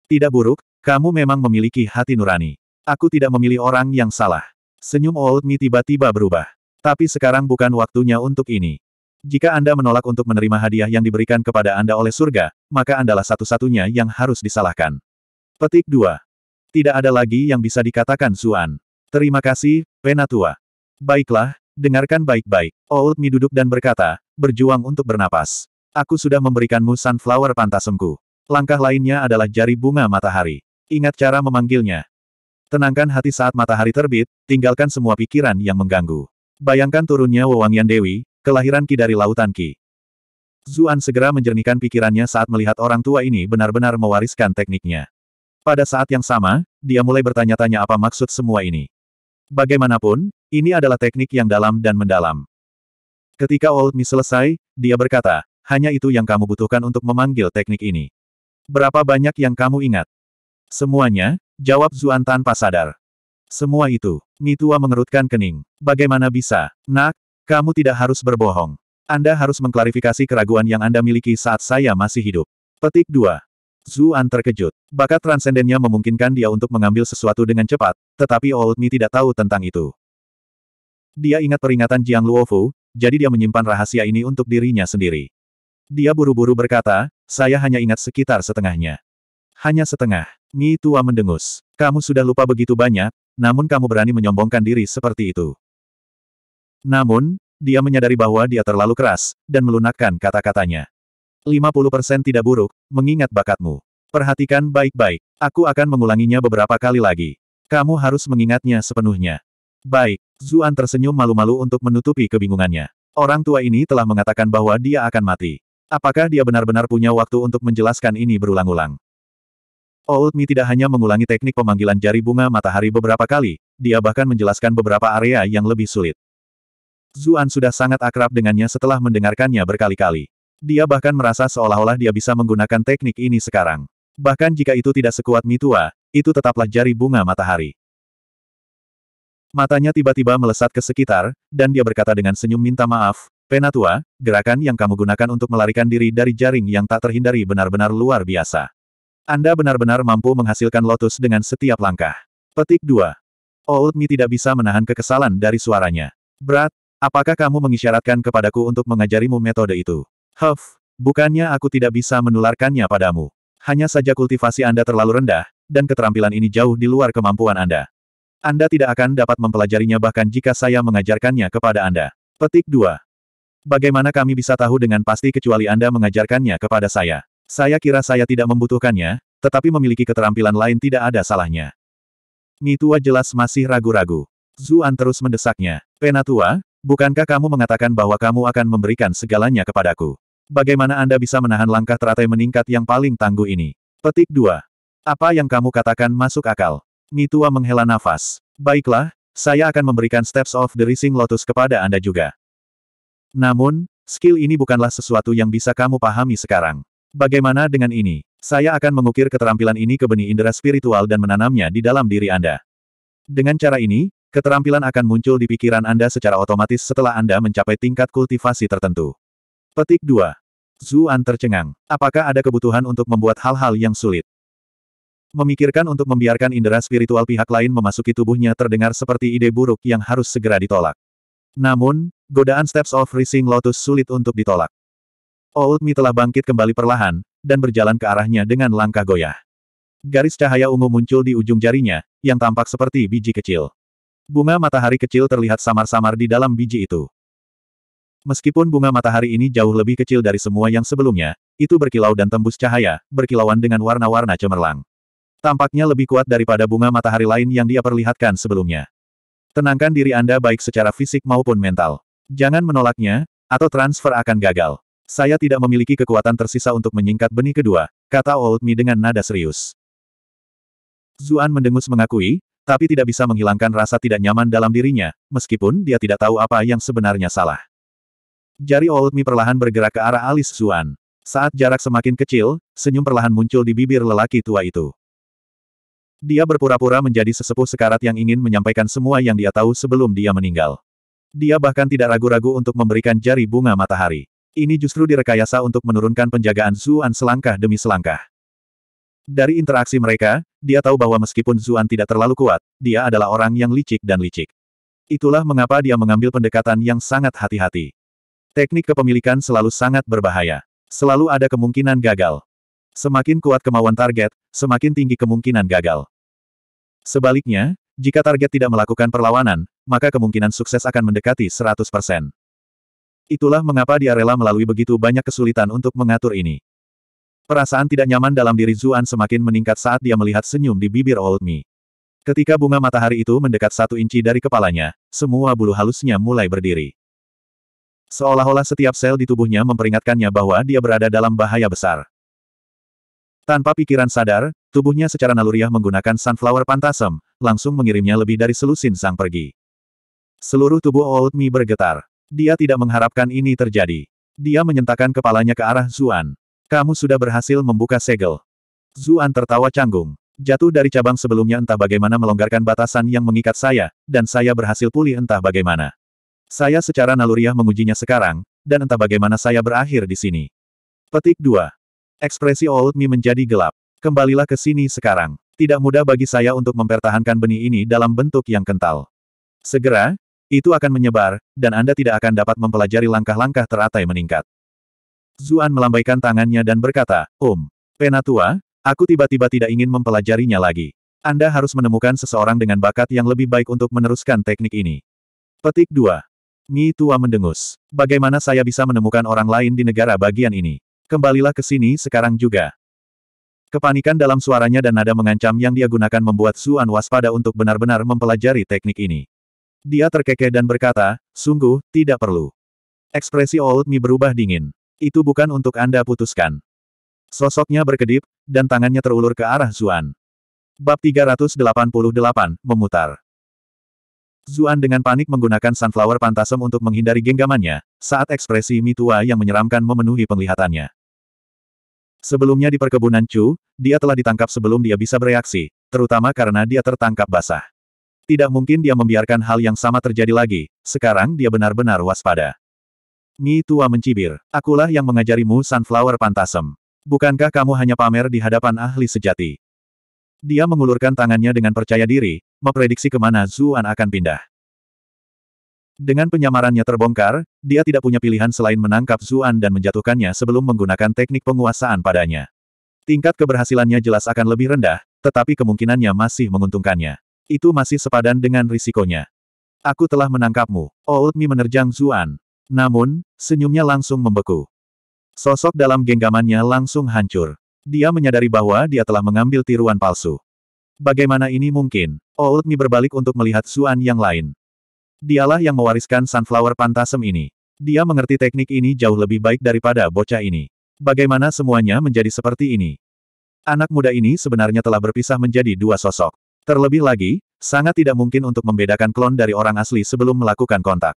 Tidak buruk, kamu memang memiliki hati nurani. Aku tidak memilih orang yang salah. Senyum Old Mi tiba-tiba berubah. Tapi sekarang bukan waktunya untuk ini. Jika Anda menolak untuk menerima hadiah yang diberikan kepada Anda oleh surga, maka Andalah satu-satunya yang harus disalahkan. Petik 2. Tidak ada lagi yang bisa dikatakan Suan. Terima kasih, Penatua. Baiklah, dengarkan baik-baik. Old Mi duduk dan berkata, berjuang untuk bernapas. Aku sudah memberikanmu sunflower pantasemku. Langkah lainnya adalah jari bunga matahari. Ingat cara memanggilnya. Tenangkan hati saat matahari terbit, tinggalkan semua pikiran yang mengganggu. Bayangkan turunnya wewangian Dewi, Kelahiran Ki dari Lautan Ki. Zuan segera menjernihkan pikirannya saat melihat orang tua ini benar-benar mewariskan tekniknya. Pada saat yang sama, dia mulai bertanya-tanya apa maksud semua ini. Bagaimanapun, ini adalah teknik yang dalam dan mendalam. Ketika Old Mi selesai, dia berkata, hanya itu yang kamu butuhkan untuk memanggil teknik ini. Berapa banyak yang kamu ingat? Semuanya, jawab Zuan tanpa sadar. Semua itu, Mi tua mengerutkan kening. Bagaimana bisa? Nak, kamu tidak harus berbohong. Anda harus mengklarifikasi keraguan yang Anda miliki saat saya masih hidup. Petik 2. Zuan terkejut. Bakat transendennya memungkinkan dia untuk mengambil sesuatu dengan cepat, tetapi Old Mi tidak tahu tentang itu. Dia ingat peringatan Jiang Luofu, jadi dia menyimpan rahasia ini untuk dirinya sendiri. Dia buru-buru berkata, saya hanya ingat sekitar setengahnya. Hanya setengah. Mi tua mendengus. Kamu sudah lupa begitu banyak, namun kamu berani menyombongkan diri seperti itu. Namun, dia menyadari bahwa dia terlalu keras, dan melunakkan kata-katanya. 50% tidak buruk, mengingat bakatmu. Perhatikan baik-baik. Aku akan mengulanginya beberapa kali lagi. Kamu harus mengingatnya sepenuhnya. Baik, Zuan tersenyum malu-malu untuk menutupi kebingungannya. Orang tua ini telah mengatakan bahwa dia akan mati. Apakah dia benar-benar punya waktu untuk menjelaskan ini berulang-ulang? Old Mi tidak hanya mengulangi teknik pemanggilan jari bunga matahari beberapa kali, dia bahkan menjelaskan beberapa area yang lebih sulit. Zuan sudah sangat akrab dengannya setelah mendengarkannya berkali-kali. Dia bahkan merasa seolah-olah dia bisa menggunakan teknik ini sekarang. Bahkan jika itu tidak sekuat mitua, itu tetaplah jari bunga matahari. Matanya tiba-tiba melesat ke sekitar, dan dia berkata dengan senyum minta maaf, Penatua, gerakan yang kamu gunakan untuk melarikan diri dari jaring yang tak terhindari benar-benar luar biasa. Anda benar-benar mampu menghasilkan lotus dengan setiap langkah. Petik 2. Old Mi tidak bisa menahan kekesalan dari suaranya. Berat, Apakah kamu mengisyaratkan kepadaku untuk mengajarimu metode itu? Huff, bukannya aku tidak bisa menularkannya padamu. Hanya saja kultivasi Anda terlalu rendah, dan keterampilan ini jauh di luar kemampuan Anda. Anda tidak akan dapat mempelajarinya bahkan jika saya mengajarkannya kepada Anda. Petik 2. Bagaimana kami bisa tahu dengan pasti kecuali Anda mengajarkannya kepada saya? Saya kira saya tidak membutuhkannya, tetapi memiliki keterampilan lain tidak ada salahnya. Mitua jelas masih ragu-ragu. Zuan terus mendesaknya. Penatua, Bukankah kamu mengatakan bahwa kamu akan memberikan segalanya kepadaku? Bagaimana Anda bisa menahan langkah teratai meningkat yang paling tangguh ini? Petik 2. Apa yang kamu katakan masuk akal? Mitua menghela nafas. Baiklah, saya akan memberikan Steps of the Rising Lotus kepada Anda juga. Namun, skill ini bukanlah sesuatu yang bisa kamu pahami sekarang. Bagaimana dengan ini? Saya akan mengukir keterampilan ini ke benih indera spiritual dan menanamnya di dalam diri Anda. Dengan cara ini, Keterampilan akan muncul di pikiran Anda secara otomatis setelah Anda mencapai tingkat kultivasi tertentu. Petik 2. Zuan tercengang. Apakah ada kebutuhan untuk membuat hal-hal yang sulit? Memikirkan untuk membiarkan indera spiritual pihak lain memasuki tubuhnya terdengar seperti ide buruk yang harus segera ditolak. Namun, godaan Steps of Rising Lotus sulit untuk ditolak. Old Mi telah bangkit kembali perlahan, dan berjalan ke arahnya dengan langkah goyah. Garis cahaya ungu muncul di ujung jarinya, yang tampak seperti biji kecil. Bunga matahari kecil terlihat samar-samar di dalam biji itu. Meskipun bunga matahari ini jauh lebih kecil dari semua yang sebelumnya, itu berkilau dan tembus cahaya, berkilauan dengan warna-warna cemerlang. Tampaknya lebih kuat daripada bunga matahari lain yang dia perlihatkan sebelumnya. Tenangkan diri Anda baik secara fisik maupun mental. Jangan menolaknya, atau transfer akan gagal. Saya tidak memiliki kekuatan tersisa untuk menyingkat benih kedua, kata Old Mi dengan nada serius. Zuan mendengus mengakui, tapi tidak bisa menghilangkan rasa tidak nyaman dalam dirinya, meskipun dia tidak tahu apa yang sebenarnya salah. Jari Old Mi perlahan bergerak ke arah alis Suan. Saat jarak semakin kecil, senyum perlahan muncul di bibir lelaki tua itu. Dia berpura-pura menjadi sesepuh sekarat yang ingin menyampaikan semua yang dia tahu sebelum dia meninggal. Dia bahkan tidak ragu-ragu untuk memberikan jari bunga matahari. Ini justru direkayasa untuk menurunkan penjagaan Suan selangkah demi selangkah. Dari interaksi mereka, dia tahu bahwa meskipun Zuan tidak terlalu kuat, dia adalah orang yang licik dan licik. Itulah mengapa dia mengambil pendekatan yang sangat hati-hati. Teknik kepemilikan selalu sangat berbahaya. Selalu ada kemungkinan gagal. Semakin kuat kemauan target, semakin tinggi kemungkinan gagal. Sebaliknya, jika target tidak melakukan perlawanan, maka kemungkinan sukses akan mendekati 100%. Itulah mengapa dia rela melalui begitu banyak kesulitan untuk mengatur ini. Perasaan tidak nyaman dalam diri Zuan semakin meningkat saat dia melihat senyum di bibir Old Mi. Ketika bunga matahari itu mendekat satu inci dari kepalanya, semua bulu halusnya mulai berdiri. Seolah-olah setiap sel di tubuhnya memperingatkannya bahwa dia berada dalam bahaya besar. Tanpa pikiran sadar, tubuhnya secara naluriah menggunakan Sunflower Pantasem, langsung mengirimnya lebih dari selusin sang pergi. Seluruh tubuh Old Mi bergetar. Dia tidak mengharapkan ini terjadi. Dia menyentakkan kepalanya ke arah Zuan, kamu sudah berhasil membuka segel. Zuan tertawa canggung. Jatuh dari cabang sebelumnya entah bagaimana melonggarkan batasan yang mengikat saya, dan saya berhasil pulih entah bagaimana. Saya secara naluriah mengujinya sekarang, dan entah bagaimana saya berakhir di sini. Petik 2. Ekspresi Old Mi menjadi gelap. Kembalilah ke sini sekarang. Tidak mudah bagi saya untuk mempertahankan benih ini dalam bentuk yang kental. Segera, itu akan menyebar, dan Anda tidak akan dapat mempelajari langkah-langkah teratai meningkat. Zuan melambaikan tangannya dan berkata, Om, Penatua, aku tiba-tiba tidak ingin mempelajarinya lagi. Anda harus menemukan seseorang dengan bakat yang lebih baik untuk meneruskan teknik ini. Petik 2. Mi Tua mendengus. Bagaimana saya bisa menemukan orang lain di negara bagian ini? Kembalilah ke sini sekarang juga. Kepanikan dalam suaranya dan nada mengancam yang dia gunakan membuat Zuan waspada untuk benar-benar mempelajari teknik ini. Dia terkekeh dan berkata, sungguh, tidak perlu. Ekspresi Old Mi berubah dingin. Itu bukan untuk Anda putuskan. Sosoknya berkedip, dan tangannya terulur ke arah Zuan. Bab 388, Memutar. Zuan dengan panik menggunakan sunflower pantasem untuk menghindari genggamannya, saat ekspresi mitua yang menyeramkan memenuhi penglihatannya. Sebelumnya di perkebunan Chu, dia telah ditangkap sebelum dia bisa bereaksi, terutama karena dia tertangkap basah. Tidak mungkin dia membiarkan hal yang sama terjadi lagi, sekarang dia benar-benar waspada. Nyi tua mencibir. Akulah yang mengajarimu sunflower pantasem. Bukankah kamu hanya pamer di hadapan ahli sejati? Dia mengulurkan tangannya dengan percaya diri, memprediksi kemana Zuan akan pindah. Dengan penyamarannya terbongkar, dia tidak punya pilihan selain menangkap Zuan dan menjatuhkannya sebelum menggunakan teknik penguasaan padanya. Tingkat keberhasilannya jelas akan lebih rendah, tetapi kemungkinannya masih menguntungkannya. Itu masih sepadan dengan risikonya. Aku telah menangkapmu. Old Mi menerjang Zuan. Namun, senyumnya langsung membeku. Sosok dalam genggamannya langsung hancur. Dia menyadari bahwa dia telah mengambil tiruan palsu. Bagaimana ini mungkin? Old oh, Mi berbalik untuk melihat Suan yang lain. Dialah yang mewariskan Sunflower Pantasem ini. Dia mengerti teknik ini jauh lebih baik daripada bocah ini. Bagaimana semuanya menjadi seperti ini? Anak muda ini sebenarnya telah berpisah menjadi dua sosok. Terlebih lagi, sangat tidak mungkin untuk membedakan klon dari orang asli sebelum melakukan kontak.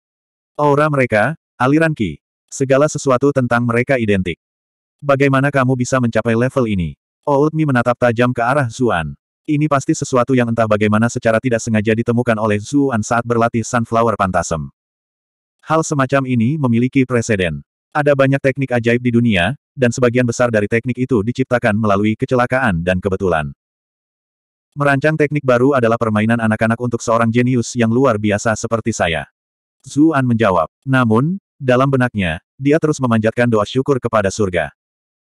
Aura mereka, aliran Ki. Segala sesuatu tentang mereka identik. Bagaimana kamu bisa mencapai level ini? Outmi oh, menatap tajam ke arah Zuan. Ini pasti sesuatu yang entah bagaimana secara tidak sengaja ditemukan oleh Zuan saat berlatih Sunflower Pantasem. Hal semacam ini memiliki preseden. Ada banyak teknik ajaib di dunia, dan sebagian besar dari teknik itu diciptakan melalui kecelakaan dan kebetulan. Merancang teknik baru adalah permainan anak-anak untuk seorang jenius yang luar biasa seperti saya. Zuan menjawab. Namun, dalam benaknya, dia terus memanjatkan doa syukur kepada surga.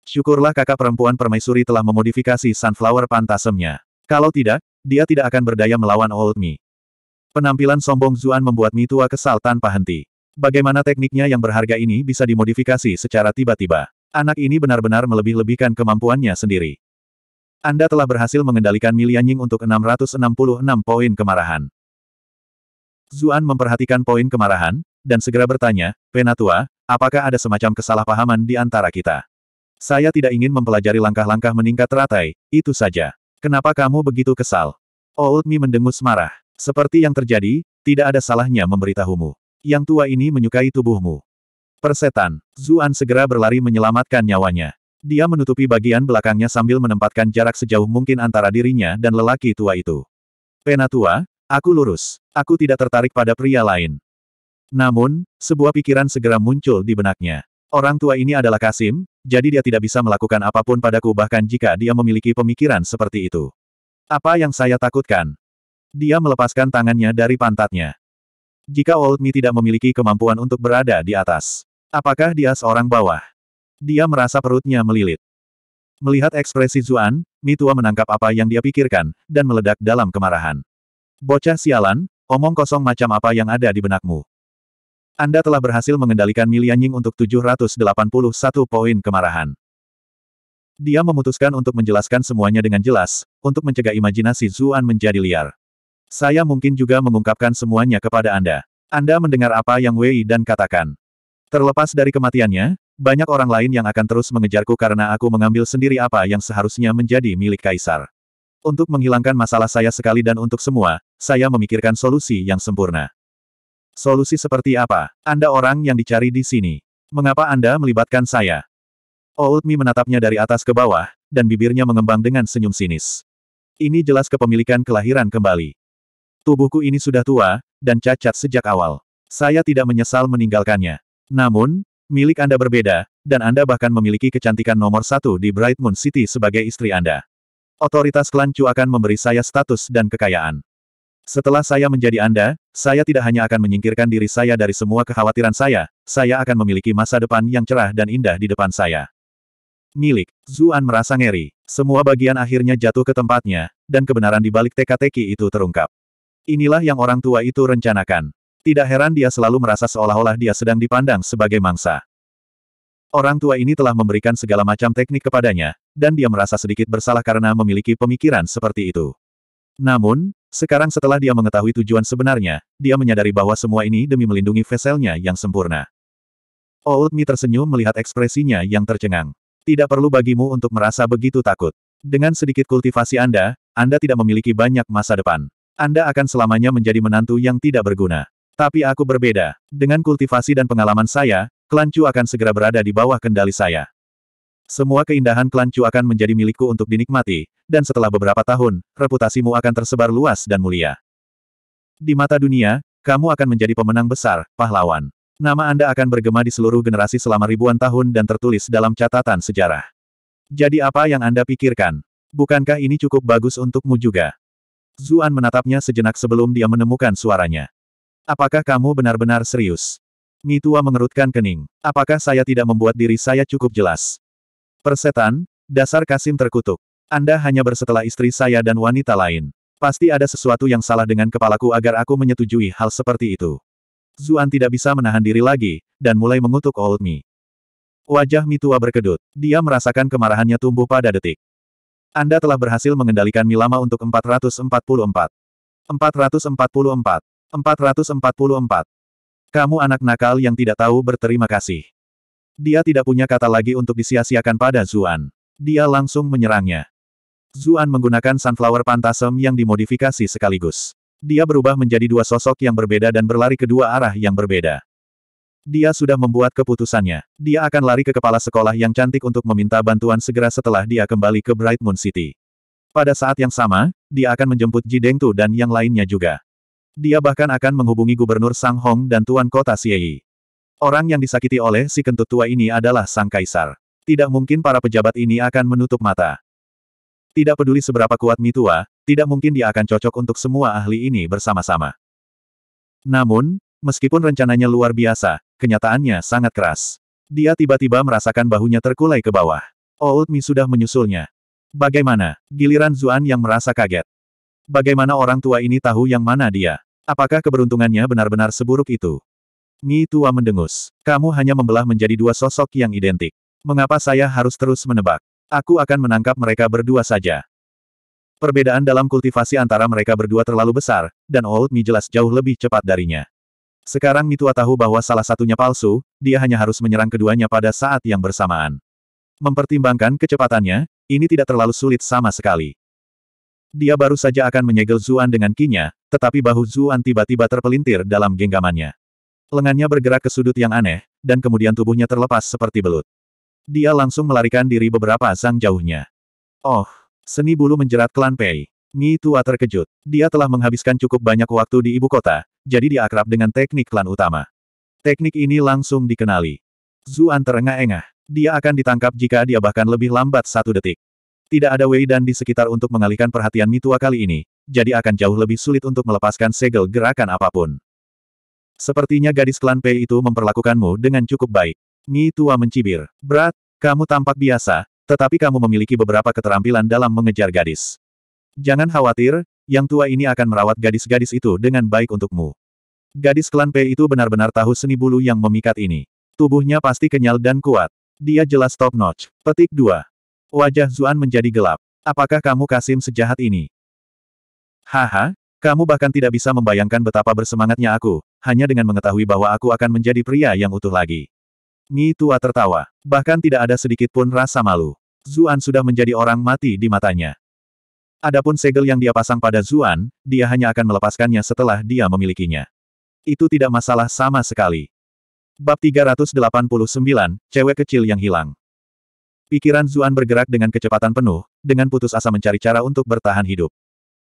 Syukurlah kakak perempuan permaisuri telah memodifikasi sunflower pantasemnya. Kalau tidak, dia tidak akan berdaya melawan Old Mi. Penampilan sombong Zuan membuat Mi tua kesal tanpa henti. Bagaimana tekniknya yang berharga ini bisa dimodifikasi secara tiba-tiba? Anak ini benar-benar melebih-lebihkan kemampuannya sendiri. Anda telah berhasil mengendalikan Mi Lianying untuk 666 poin kemarahan. Zuan memperhatikan poin kemarahan, dan segera bertanya, Penatua, apakah ada semacam kesalahpahaman di antara kita? Saya tidak ingin mempelajari langkah-langkah meningkat teratai, itu saja. Kenapa kamu begitu kesal? Old Mi mendengus marah. Seperti yang terjadi, tidak ada salahnya memberitahumu. Yang tua ini menyukai tubuhmu. Persetan, Zuan segera berlari menyelamatkan nyawanya. Dia menutupi bagian belakangnya sambil menempatkan jarak sejauh mungkin antara dirinya dan lelaki tua itu. Penatua, Aku lurus. Aku tidak tertarik pada pria lain. Namun, sebuah pikiran segera muncul di benaknya. Orang tua ini adalah Kasim, jadi dia tidak bisa melakukan apapun padaku bahkan jika dia memiliki pemikiran seperti itu. Apa yang saya takutkan? Dia melepaskan tangannya dari pantatnya. Jika Old Me tidak memiliki kemampuan untuk berada di atas, apakah dia seorang bawah? Dia merasa perutnya melilit. Melihat ekspresi Zuan, Mi tua menangkap apa yang dia pikirkan, dan meledak dalam kemarahan. Bocah sialan, omong kosong macam apa yang ada di benakmu. Anda telah berhasil mengendalikan Milianying untuk 781 poin kemarahan. Dia memutuskan untuk menjelaskan semuanya dengan jelas, untuk mencegah imajinasi Zuan menjadi liar. Saya mungkin juga mengungkapkan semuanya kepada Anda. Anda mendengar apa yang Wei dan katakan. Terlepas dari kematiannya, banyak orang lain yang akan terus mengejarku karena aku mengambil sendiri apa yang seharusnya menjadi milik Kaisar. Untuk menghilangkan masalah saya sekali dan untuk semua, saya memikirkan solusi yang sempurna. Solusi seperti apa? Anda orang yang dicari di sini. Mengapa Anda melibatkan saya? Oldmi menatapnya dari atas ke bawah, dan bibirnya mengembang dengan senyum sinis. Ini jelas kepemilikan kelahiran kembali. Tubuhku ini sudah tua, dan cacat sejak awal. Saya tidak menyesal meninggalkannya. Namun, milik Anda berbeda, dan Anda bahkan memiliki kecantikan nomor satu di Bright Moon City sebagai istri Anda. Otoritas klan Chu akan memberi saya status dan kekayaan. Setelah saya menjadi Anda, saya tidak hanya akan menyingkirkan diri saya dari semua kekhawatiran saya, saya akan memiliki masa depan yang cerah dan indah di depan saya. Milik, Zuan merasa ngeri. Semua bagian akhirnya jatuh ke tempatnya, dan kebenaran di balik teka-teki itu terungkap. Inilah yang orang tua itu rencanakan. Tidak heran dia selalu merasa seolah-olah dia sedang dipandang sebagai mangsa. Orang tua ini telah memberikan segala macam teknik kepadanya, dan dia merasa sedikit bersalah karena memiliki pemikiran seperti itu. Namun, sekarang setelah dia mengetahui tujuan sebenarnya, dia menyadari bahwa semua ini demi melindungi veselnya yang sempurna. Old Mi tersenyum melihat ekspresinya yang tercengang. Tidak perlu bagimu untuk merasa begitu takut. Dengan sedikit kultivasi Anda, Anda tidak memiliki banyak masa depan. Anda akan selamanya menjadi menantu yang tidak berguna. Tapi aku berbeda. Dengan kultivasi dan pengalaman saya, Klancu akan segera berada di bawah kendali saya. Semua keindahan Klancu akan menjadi milikku untuk dinikmati, dan setelah beberapa tahun, reputasimu akan tersebar luas dan mulia. Di mata dunia, kamu akan menjadi pemenang besar, pahlawan. Nama Anda akan bergema di seluruh generasi selama ribuan tahun dan tertulis dalam catatan sejarah. Jadi apa yang Anda pikirkan? Bukankah ini cukup bagus untukmu juga? Zuan menatapnya sejenak sebelum dia menemukan suaranya. Apakah kamu benar-benar serius? Mitua mengerutkan kening. Apakah saya tidak membuat diri saya cukup jelas? Persetan, dasar Kasim terkutuk. Anda hanya bersetelah istri saya dan wanita lain. Pasti ada sesuatu yang salah dengan kepalaku agar aku menyetujui hal seperti itu. Zuan tidak bisa menahan diri lagi, dan mulai mengutuk Old Mi. Wajah Mitua berkedut. Dia merasakan kemarahannya tumbuh pada detik. Anda telah berhasil mengendalikan Milama untuk 444. 444. 444. Kamu anak nakal yang tidak tahu berterima kasih. Dia tidak punya kata lagi untuk disia-siakan pada Zuan. Dia langsung menyerangnya. Zuan menggunakan sunflower pantasem yang dimodifikasi sekaligus. Dia berubah menjadi dua sosok yang berbeda dan berlari ke dua arah yang berbeda. Dia sudah membuat keputusannya. Dia akan lari ke kepala sekolah yang cantik untuk meminta bantuan segera setelah dia kembali ke Bright Moon City. Pada saat yang sama, dia akan menjemput Jidengtu dan yang lainnya juga. Dia bahkan akan menghubungi Gubernur Sang Hong dan Tuan Kota Siei. Orang yang disakiti oleh si kentut tua ini adalah Sang Kaisar. Tidak mungkin para pejabat ini akan menutup mata. Tidak peduli seberapa kuat Mitua, tidak mungkin dia akan cocok untuk semua ahli ini bersama-sama. Namun, meskipun rencananya luar biasa, kenyataannya sangat keras. Dia tiba-tiba merasakan bahunya terkulai ke bawah. Old Mi sudah menyusulnya. Bagaimana? Giliran Zuan yang merasa kaget. Bagaimana orang tua ini tahu yang mana dia? Apakah keberuntungannya benar-benar seburuk itu? Mi tua mendengus. Kamu hanya membelah menjadi dua sosok yang identik. Mengapa saya harus terus menebak? Aku akan menangkap mereka berdua saja. Perbedaan dalam kultivasi antara mereka berdua terlalu besar, dan Old Mi jelas jauh lebih cepat darinya. Sekarang Mi tua tahu bahwa salah satunya palsu, dia hanya harus menyerang keduanya pada saat yang bersamaan. Mempertimbangkan kecepatannya, ini tidak terlalu sulit sama sekali. Dia baru saja akan menyegel Zuan dengan kinya, tetapi bahu Zuan tiba-tiba terpelintir dalam genggamannya. Lengannya bergerak ke sudut yang aneh, dan kemudian tubuhnya terlepas seperti belut. Dia langsung melarikan diri beberapa sang jauhnya. Oh, seni bulu menjerat klan Pei. Mi Tua terkejut. Dia telah menghabiskan cukup banyak waktu di ibu kota, jadi dia akrab dengan teknik klan utama. Teknik ini langsung dikenali. Zuan terengah-engah. Dia akan ditangkap jika dia bahkan lebih lambat satu detik. Tidak ada Wei dan di sekitar untuk mengalihkan perhatian Mi Tua kali ini, jadi akan jauh lebih sulit untuk melepaskan segel gerakan apapun. Sepertinya gadis klan P itu memperlakukanmu dengan cukup baik. Mi tua mencibir. Berat, kamu tampak biasa, tetapi kamu memiliki beberapa keterampilan dalam mengejar gadis. Jangan khawatir, yang tua ini akan merawat gadis-gadis itu dengan baik untukmu. Gadis klan P itu benar-benar tahu seni bulu yang memikat ini. Tubuhnya pasti kenyal dan kuat. Dia jelas top notch. Petik 2. Wajah Zuan menjadi gelap. Apakah kamu Kasim sejahat ini? Haha, kamu bahkan tidak bisa membayangkan betapa bersemangatnya aku, hanya dengan mengetahui bahwa aku akan menjadi pria yang utuh lagi. Ni tua tertawa, bahkan tidak ada sedikit pun rasa malu. Zuan sudah menjadi orang mati di matanya. Adapun segel yang dia pasang pada Zuan, dia hanya akan melepaskannya setelah dia memilikinya. Itu tidak masalah sama sekali. Bab 389, Cewek Kecil Yang Hilang Pikiran Zuan bergerak dengan kecepatan penuh, dengan putus asa mencari cara untuk bertahan hidup.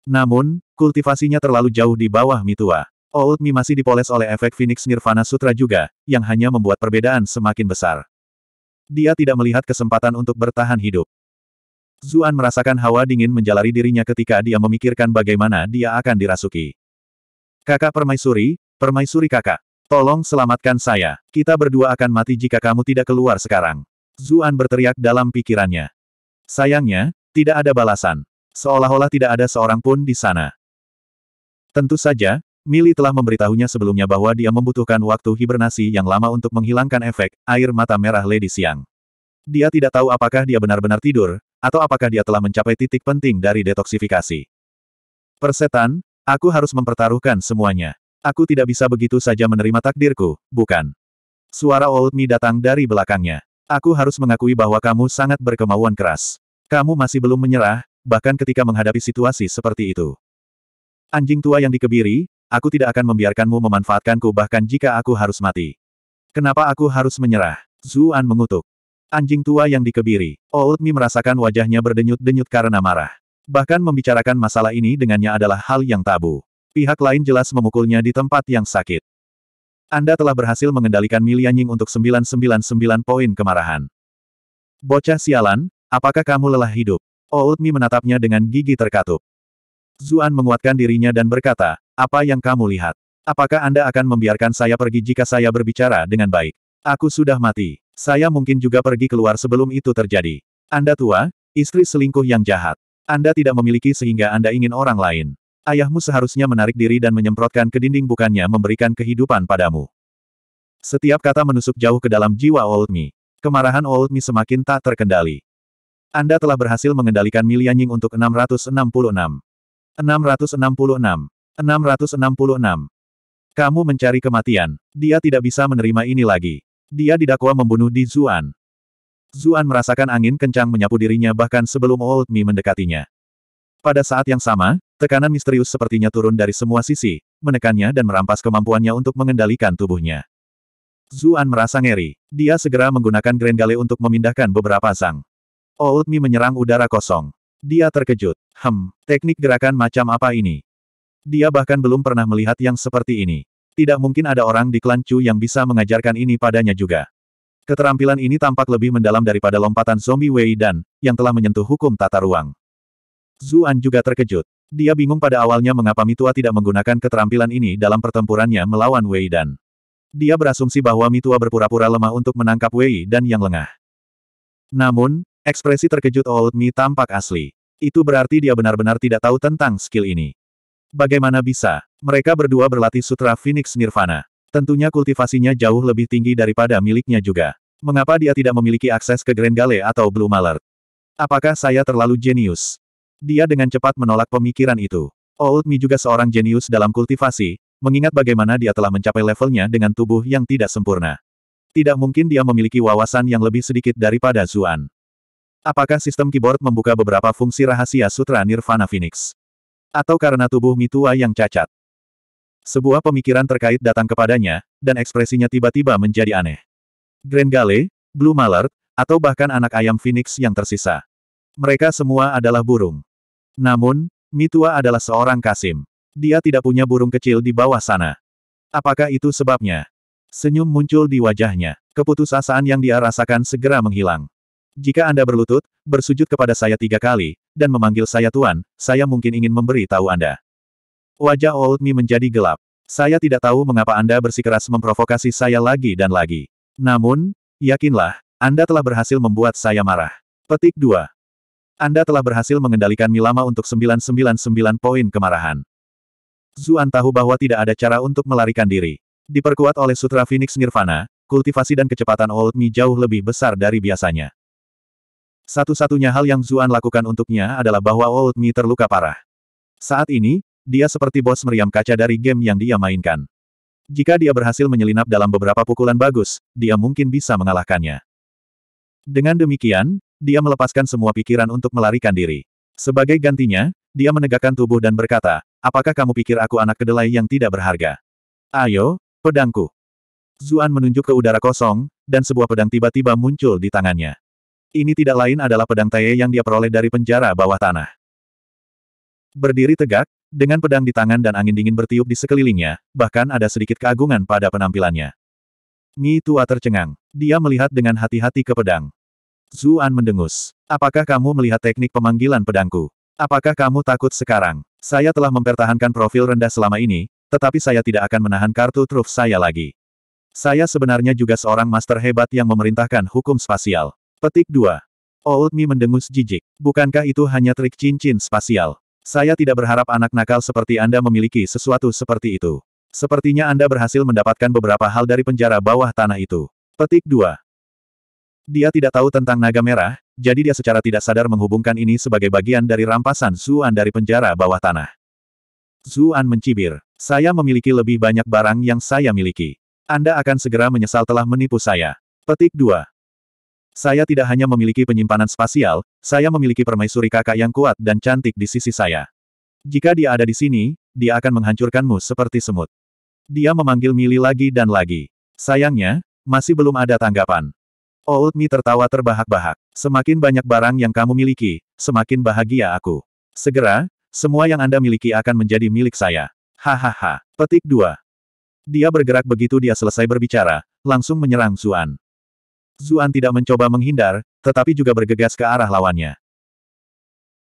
Namun, kultivasinya terlalu jauh di bawah Mitua. Old Mi masih dipoles oleh efek Phoenix Nirvana Sutra juga, yang hanya membuat perbedaan semakin besar. Dia tidak melihat kesempatan untuk bertahan hidup. Zuan merasakan hawa dingin menjalari dirinya ketika dia memikirkan bagaimana dia akan dirasuki. Kakak permaisuri, permaisuri kakak. Tolong selamatkan saya. Kita berdua akan mati jika kamu tidak keluar sekarang. Zuan berteriak dalam pikirannya. Sayangnya, tidak ada balasan. Seolah-olah tidak ada seorang pun di sana. Tentu saja, Mili telah memberitahunya sebelumnya bahwa dia membutuhkan waktu hibernasi yang lama untuk menghilangkan efek air mata merah Lady Siang. Dia tidak tahu apakah dia benar-benar tidur, atau apakah dia telah mencapai titik penting dari detoksifikasi. Persetan, aku harus mempertaruhkan semuanya. Aku tidak bisa begitu saja menerima takdirku, bukan? Suara Old Mi datang dari belakangnya. Aku harus mengakui bahwa kamu sangat berkemauan keras. Kamu masih belum menyerah, bahkan ketika menghadapi situasi seperti itu. Anjing tua yang dikebiri, aku tidak akan membiarkanmu memanfaatkanku bahkan jika aku harus mati. Kenapa aku harus menyerah? Zuan mengutuk. Anjing tua yang dikebiri, Old Mi merasakan wajahnya berdenyut-denyut karena marah. Bahkan membicarakan masalah ini dengannya adalah hal yang tabu. Pihak lain jelas memukulnya di tempat yang sakit. Anda telah berhasil mengendalikan Milianying untuk 999 poin kemarahan. Bocah sialan, apakah kamu lelah hidup? Outmi menatapnya dengan gigi terkatup. Zuan menguatkan dirinya dan berkata, apa yang kamu lihat? Apakah Anda akan membiarkan saya pergi jika saya berbicara dengan baik? Aku sudah mati. Saya mungkin juga pergi keluar sebelum itu terjadi. Anda tua, istri selingkuh yang jahat. Anda tidak memiliki sehingga Anda ingin orang lain. Ayahmu seharusnya menarik diri dan menyemprotkan ke dinding bukannya memberikan kehidupan padamu. Setiap kata menusuk jauh ke dalam jiwa Old Me. Kemarahan Old Me semakin tak terkendali. Anda telah berhasil mengendalikan milianying untuk 666. 666. 666. Kamu mencari kematian. Dia tidak bisa menerima ini lagi. Dia didakwa membunuh di Zuan. Zuan merasakan angin kencang menyapu dirinya bahkan sebelum Old Mi mendekatinya. Pada saat yang sama, tekanan misterius sepertinya turun dari semua sisi, menekannya dan merampas kemampuannya untuk mengendalikan tubuhnya. Zuan merasa ngeri. Dia segera menggunakan Grand Gale untuk memindahkan beberapa sang. Old Mi menyerang udara kosong. Dia terkejut. Hem, teknik gerakan macam apa ini? Dia bahkan belum pernah melihat yang seperti ini. Tidak mungkin ada orang di klan Chu yang bisa mengajarkan ini padanya juga. Keterampilan ini tampak lebih mendalam daripada lompatan zombie Wei Dan, yang telah menyentuh hukum tata ruang. Zuan juga terkejut. Dia bingung pada awalnya mengapa Mitua tidak menggunakan keterampilan ini dalam pertempurannya melawan Wei Dan. Dia berasumsi bahwa Mitua berpura-pura lemah untuk menangkap Wei Dan yang lengah. Namun, Ekspresi terkejut Old Mi tampak asli. Itu berarti dia benar-benar tidak tahu tentang skill ini. Bagaimana bisa? Mereka berdua berlatih Sutra Phoenix Nirvana. Tentunya kultivasinya jauh lebih tinggi daripada miliknya juga. Mengapa dia tidak memiliki akses ke Grand Gale atau Blue Malert? Apakah saya terlalu jenius? Dia dengan cepat menolak pemikiran itu. Old Mi juga seorang jenius dalam kultivasi, mengingat bagaimana dia telah mencapai levelnya dengan tubuh yang tidak sempurna. Tidak mungkin dia memiliki wawasan yang lebih sedikit daripada Zuan. Apakah sistem keyboard membuka beberapa fungsi rahasia Sutra Nirvana Phoenix? Atau karena tubuh Mitua yang cacat? Sebuah pemikiran terkait datang kepadanya, dan ekspresinya tiba-tiba menjadi aneh. Grand Gale, Blue Mallard, atau bahkan anak ayam Phoenix yang tersisa. Mereka semua adalah burung. Namun, Mitua adalah seorang kasim. Dia tidak punya burung kecil di bawah sana. Apakah itu sebabnya? Senyum muncul di wajahnya. Keputusasaan yang dia rasakan segera menghilang. Jika Anda berlutut, bersujud kepada saya tiga kali, dan memanggil saya Tuan, saya mungkin ingin memberi tahu Anda. Wajah Old Mi menjadi gelap. Saya tidak tahu mengapa Anda bersikeras memprovokasi saya lagi dan lagi. Namun, yakinlah, Anda telah berhasil membuat saya marah. Petik 2. Anda telah berhasil mengendalikan Milama untuk 999 poin kemarahan. Zuan tahu bahwa tidak ada cara untuk melarikan diri. Diperkuat oleh Sutra Phoenix Nirvana, kultivasi dan kecepatan Old Mi jauh lebih besar dari biasanya. Satu-satunya hal yang Zuan lakukan untuknya adalah bahwa Old Mi terluka parah. Saat ini, dia seperti bos meriam kaca dari game yang dia mainkan. Jika dia berhasil menyelinap dalam beberapa pukulan bagus, dia mungkin bisa mengalahkannya. Dengan demikian, dia melepaskan semua pikiran untuk melarikan diri. Sebagai gantinya, dia menegakkan tubuh dan berkata, apakah kamu pikir aku anak kedelai yang tidak berharga? Ayo, pedangku. Zuan menunjuk ke udara kosong, dan sebuah pedang tiba-tiba muncul di tangannya. Ini tidak lain adalah pedang Tae yang dia peroleh dari penjara bawah tanah. Berdiri tegak, dengan pedang di tangan dan angin dingin bertiup di sekelilingnya, bahkan ada sedikit keagungan pada penampilannya. Mi Tua tercengang. Dia melihat dengan hati-hati ke pedang. Zuan mendengus. Apakah kamu melihat teknik pemanggilan pedangku? Apakah kamu takut sekarang? Saya telah mempertahankan profil rendah selama ini, tetapi saya tidak akan menahan kartu truf saya lagi. Saya sebenarnya juga seorang master hebat yang memerintahkan hukum spasial. Petik 2. Mi mendengus jijik. Bukankah itu hanya trik cincin spasial? Saya tidak berharap anak nakal seperti Anda memiliki sesuatu seperti itu. Sepertinya Anda berhasil mendapatkan beberapa hal dari penjara bawah tanah itu. Petik 2. Dia tidak tahu tentang naga merah, jadi dia secara tidak sadar menghubungkan ini sebagai bagian dari rampasan Zuan dari penjara bawah tanah. Zuan mencibir. Saya memiliki lebih banyak barang yang saya miliki. Anda akan segera menyesal telah menipu saya. Petik 2. Saya tidak hanya memiliki penyimpanan spasial, saya memiliki permaisuri kakak yang kuat dan cantik di sisi saya. Jika dia ada di sini, dia akan menghancurkanmu seperti semut. Dia memanggil Mili lagi dan lagi. Sayangnya, masih belum ada tanggapan. Old Mi tertawa terbahak-bahak. Semakin banyak barang yang kamu miliki, semakin bahagia aku. Segera, semua yang Anda miliki akan menjadi milik saya. Hahaha. Petik 2. Dia bergerak begitu dia selesai berbicara, langsung menyerang Zuan. Zuan tidak mencoba menghindar, tetapi juga bergegas ke arah lawannya.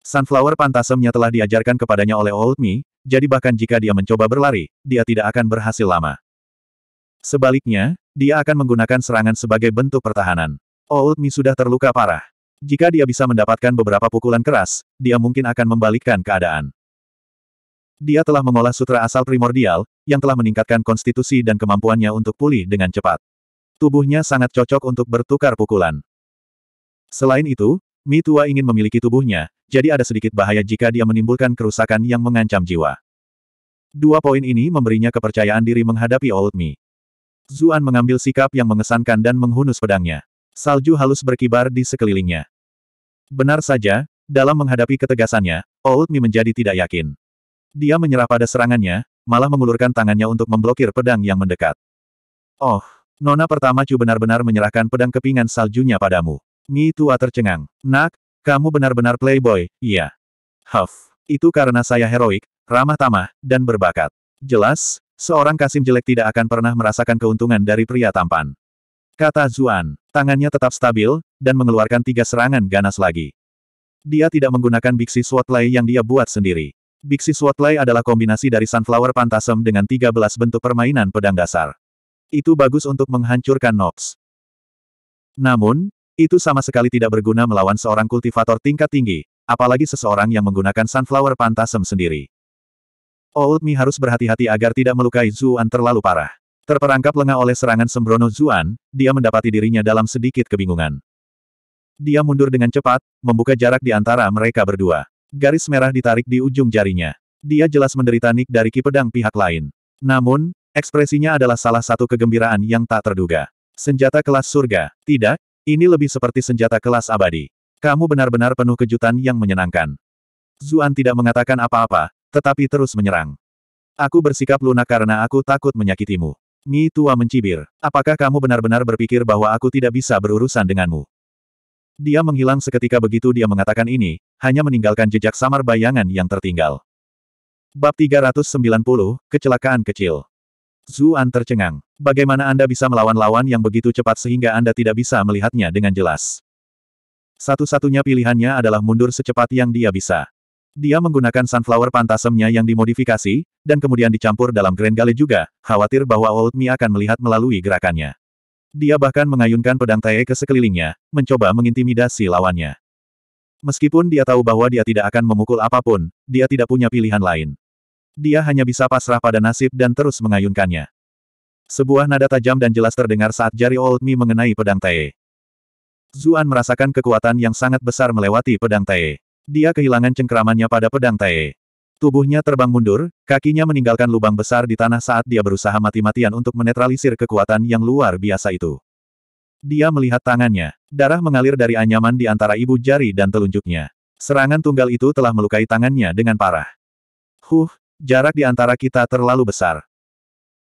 Sunflower pantasemnya telah diajarkan kepadanya oleh Old Me, jadi bahkan jika dia mencoba berlari, dia tidak akan berhasil lama. Sebaliknya, dia akan menggunakan serangan sebagai bentuk pertahanan. Old Me sudah terluka parah. Jika dia bisa mendapatkan beberapa pukulan keras, dia mungkin akan membalikkan keadaan. Dia telah mengolah sutra asal primordial, yang telah meningkatkan konstitusi dan kemampuannya untuk pulih dengan cepat. Tubuhnya sangat cocok untuk bertukar pukulan. Selain itu, Mi Tua ingin memiliki tubuhnya, jadi ada sedikit bahaya jika dia menimbulkan kerusakan yang mengancam jiwa. Dua poin ini memberinya kepercayaan diri menghadapi Old Mi. Zuan mengambil sikap yang mengesankan dan menghunus pedangnya. Salju halus berkibar di sekelilingnya. Benar saja, dalam menghadapi ketegasannya, Old Mi menjadi tidak yakin. Dia menyerah pada serangannya, malah mengulurkan tangannya untuk memblokir pedang yang mendekat. Oh, Nona pertama Chu benar-benar menyerahkan pedang kepingan saljunya padamu. Mi tua tercengang. Nak, kamu benar-benar playboy, iya. Huff. Itu karena saya heroik, ramah tamah, dan berbakat. Jelas, seorang Kasim jelek tidak akan pernah merasakan keuntungan dari pria tampan. Kata Zuan, tangannya tetap stabil, dan mengeluarkan tiga serangan ganas lagi. Dia tidak menggunakan Bixi swatlay yang dia buat sendiri. Bixi swatlay adalah kombinasi dari Sunflower Pantasem dengan 13 bentuk permainan pedang dasar. Itu bagus untuk menghancurkan Nox. Namun, itu sama sekali tidak berguna melawan seorang kultivator tingkat tinggi, apalagi seseorang yang menggunakan sunflower pantasem sendiri. Old Mi harus berhati-hati agar tidak melukai Zuan terlalu parah. Terperangkap lengah oleh serangan sembrono Zuan, dia mendapati dirinya dalam sedikit kebingungan. Dia mundur dengan cepat, membuka jarak di antara mereka berdua. Garis merah ditarik di ujung jarinya. Dia jelas menderita nik dari ki pedang pihak lain. Namun, Ekspresinya adalah salah satu kegembiraan yang tak terduga. Senjata kelas surga. Tidak, ini lebih seperti senjata kelas abadi. Kamu benar-benar penuh kejutan yang menyenangkan. Zuan tidak mengatakan apa-apa, tetapi terus menyerang. Aku bersikap lunak karena aku takut menyakitimu. Mi tua mencibir. Apakah kamu benar-benar berpikir bahwa aku tidak bisa berurusan denganmu? Dia menghilang seketika begitu dia mengatakan ini, hanya meninggalkan jejak samar bayangan yang tertinggal. Bab 390, Kecelakaan Kecil Zuan tercengang. Bagaimana Anda bisa melawan lawan yang begitu cepat sehingga Anda tidak bisa melihatnya dengan jelas? Satu-satunya pilihannya adalah mundur secepat yang dia bisa. Dia menggunakan sunflower pantasemnya yang dimodifikasi, dan kemudian dicampur dalam Grand Gale juga, khawatir bahwa Old Mi akan melihat melalui gerakannya. Dia bahkan mengayunkan pedang Tae ke sekelilingnya, mencoba mengintimidasi lawannya. Meskipun dia tahu bahwa dia tidak akan memukul apapun, dia tidak punya pilihan lain. Dia hanya bisa pasrah pada nasib dan terus mengayunkannya. Sebuah nada tajam dan jelas terdengar saat jari Old Mi mengenai pedang Tae. Zuan merasakan kekuatan yang sangat besar melewati pedang Tae. Dia kehilangan cengkeramannya pada pedang Tae. Tubuhnya terbang mundur, kakinya meninggalkan lubang besar di tanah saat dia berusaha mati-matian untuk menetralisir kekuatan yang luar biasa itu. Dia melihat tangannya. Darah mengalir dari anyaman di antara ibu jari dan telunjuknya. Serangan tunggal itu telah melukai tangannya dengan parah. Huh, Jarak di antara kita terlalu besar.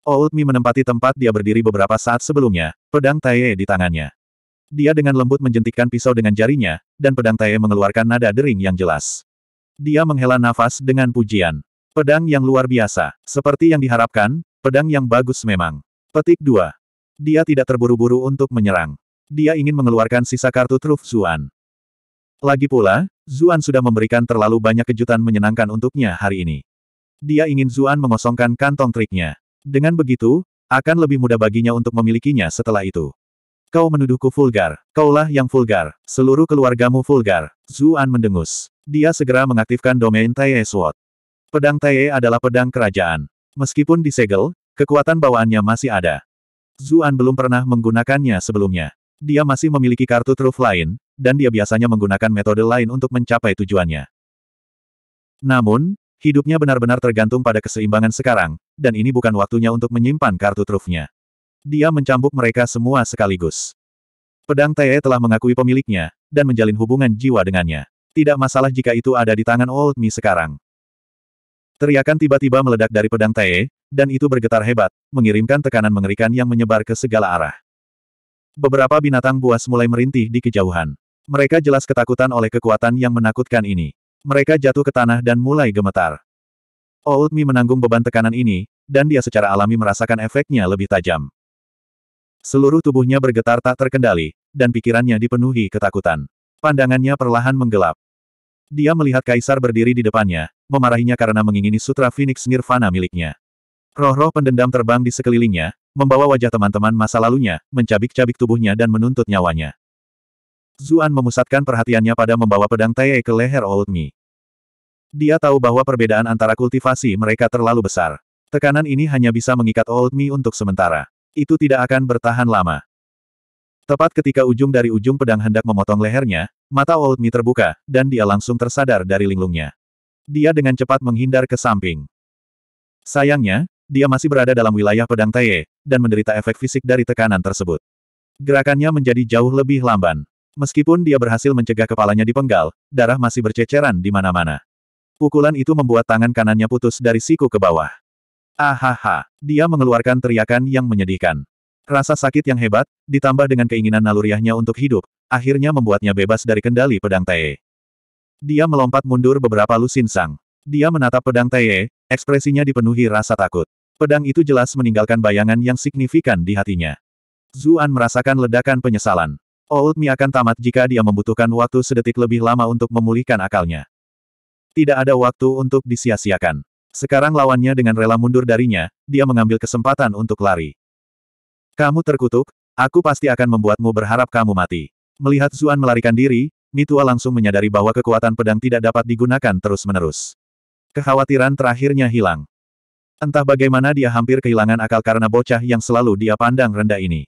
Old Mi menempati tempat dia berdiri beberapa saat sebelumnya, pedang Taiye di tangannya. Dia dengan lembut menjentikkan pisau dengan jarinya, dan pedang Taiye mengeluarkan nada dering yang jelas. Dia menghela nafas dengan pujian. Pedang yang luar biasa, seperti yang diharapkan, pedang yang bagus memang. Petik 2. Dia tidak terburu-buru untuk menyerang. Dia ingin mengeluarkan sisa kartu truf Zuan. Lagi pula, Zuan sudah memberikan terlalu banyak kejutan menyenangkan untuknya hari ini. Dia ingin Zuan mengosongkan kantong triknya. Dengan begitu, akan lebih mudah baginya untuk memilikinya setelah itu. Kau menuduhku vulgar. Kaulah yang vulgar. Seluruh keluargamu vulgar. Zuan mendengus. Dia segera mengaktifkan domain Tae Sword. Pedang Tae adalah pedang kerajaan. Meskipun disegel, kekuatan bawaannya masih ada. Zuan belum pernah menggunakannya sebelumnya. Dia masih memiliki kartu truf lain, dan dia biasanya menggunakan metode lain untuk mencapai tujuannya. Namun, Hidupnya benar-benar tergantung pada keseimbangan sekarang, dan ini bukan waktunya untuk menyimpan kartu trufnya. Dia mencambuk mereka semua sekaligus. Pedang Tae telah mengakui pemiliknya, dan menjalin hubungan jiwa dengannya. Tidak masalah jika itu ada di tangan Old Mi sekarang. Teriakan tiba-tiba meledak dari pedang Tae, dan itu bergetar hebat, mengirimkan tekanan mengerikan yang menyebar ke segala arah. Beberapa binatang buas mulai merintih di kejauhan. Mereka jelas ketakutan oleh kekuatan yang menakutkan ini. Mereka jatuh ke tanah dan mulai gemetar. Old oh, Mi menanggung beban tekanan ini, dan dia secara alami merasakan efeknya lebih tajam. Seluruh tubuhnya bergetar tak terkendali, dan pikirannya dipenuhi ketakutan. Pandangannya perlahan menggelap. Dia melihat Kaisar berdiri di depannya, memarahinya karena mengingini sutra Phoenix Nirvana miliknya. Roh-roh pendendam terbang di sekelilingnya, membawa wajah teman-teman masa lalunya, mencabik-cabik tubuhnya dan menuntut nyawanya. Zuan memusatkan perhatiannya pada membawa pedang Tae ke leher Old Mi. Dia tahu bahwa perbedaan antara kultivasi mereka terlalu besar. Tekanan ini hanya bisa mengikat Old Mi untuk sementara. Itu tidak akan bertahan lama. Tepat ketika ujung dari ujung pedang hendak memotong lehernya, mata Old Mi terbuka, dan dia langsung tersadar dari linglungnya. Dia dengan cepat menghindar ke samping. Sayangnya, dia masih berada dalam wilayah pedang Tae, dan menderita efek fisik dari tekanan tersebut. Gerakannya menjadi jauh lebih lamban. Meskipun dia berhasil mencegah kepalanya dipenggal, darah masih berceceran di mana-mana. Pukulan itu membuat tangan kanannya putus dari siku ke bawah. Ahaha, dia mengeluarkan teriakan yang menyedihkan. Rasa sakit yang hebat, ditambah dengan keinginan naluriahnya untuk hidup, akhirnya membuatnya bebas dari kendali pedang Tae. Dia melompat mundur beberapa lusin sang. Dia menatap pedang Tae, ekspresinya dipenuhi rasa takut. Pedang itu jelas meninggalkan bayangan yang signifikan di hatinya. Zuan merasakan ledakan penyesalan. Old Mi akan tamat jika dia membutuhkan waktu sedetik lebih lama untuk memulihkan akalnya. Tidak ada waktu untuk disia-siakan. Sekarang lawannya dengan rela mundur darinya, dia mengambil kesempatan untuk lari. Kamu terkutuk, aku pasti akan membuatmu berharap kamu mati. Melihat Zuan melarikan diri, Mitua langsung menyadari bahwa kekuatan pedang tidak dapat digunakan terus-menerus. Kekhawatiran terakhirnya hilang. Entah bagaimana dia hampir kehilangan akal karena bocah yang selalu dia pandang rendah ini.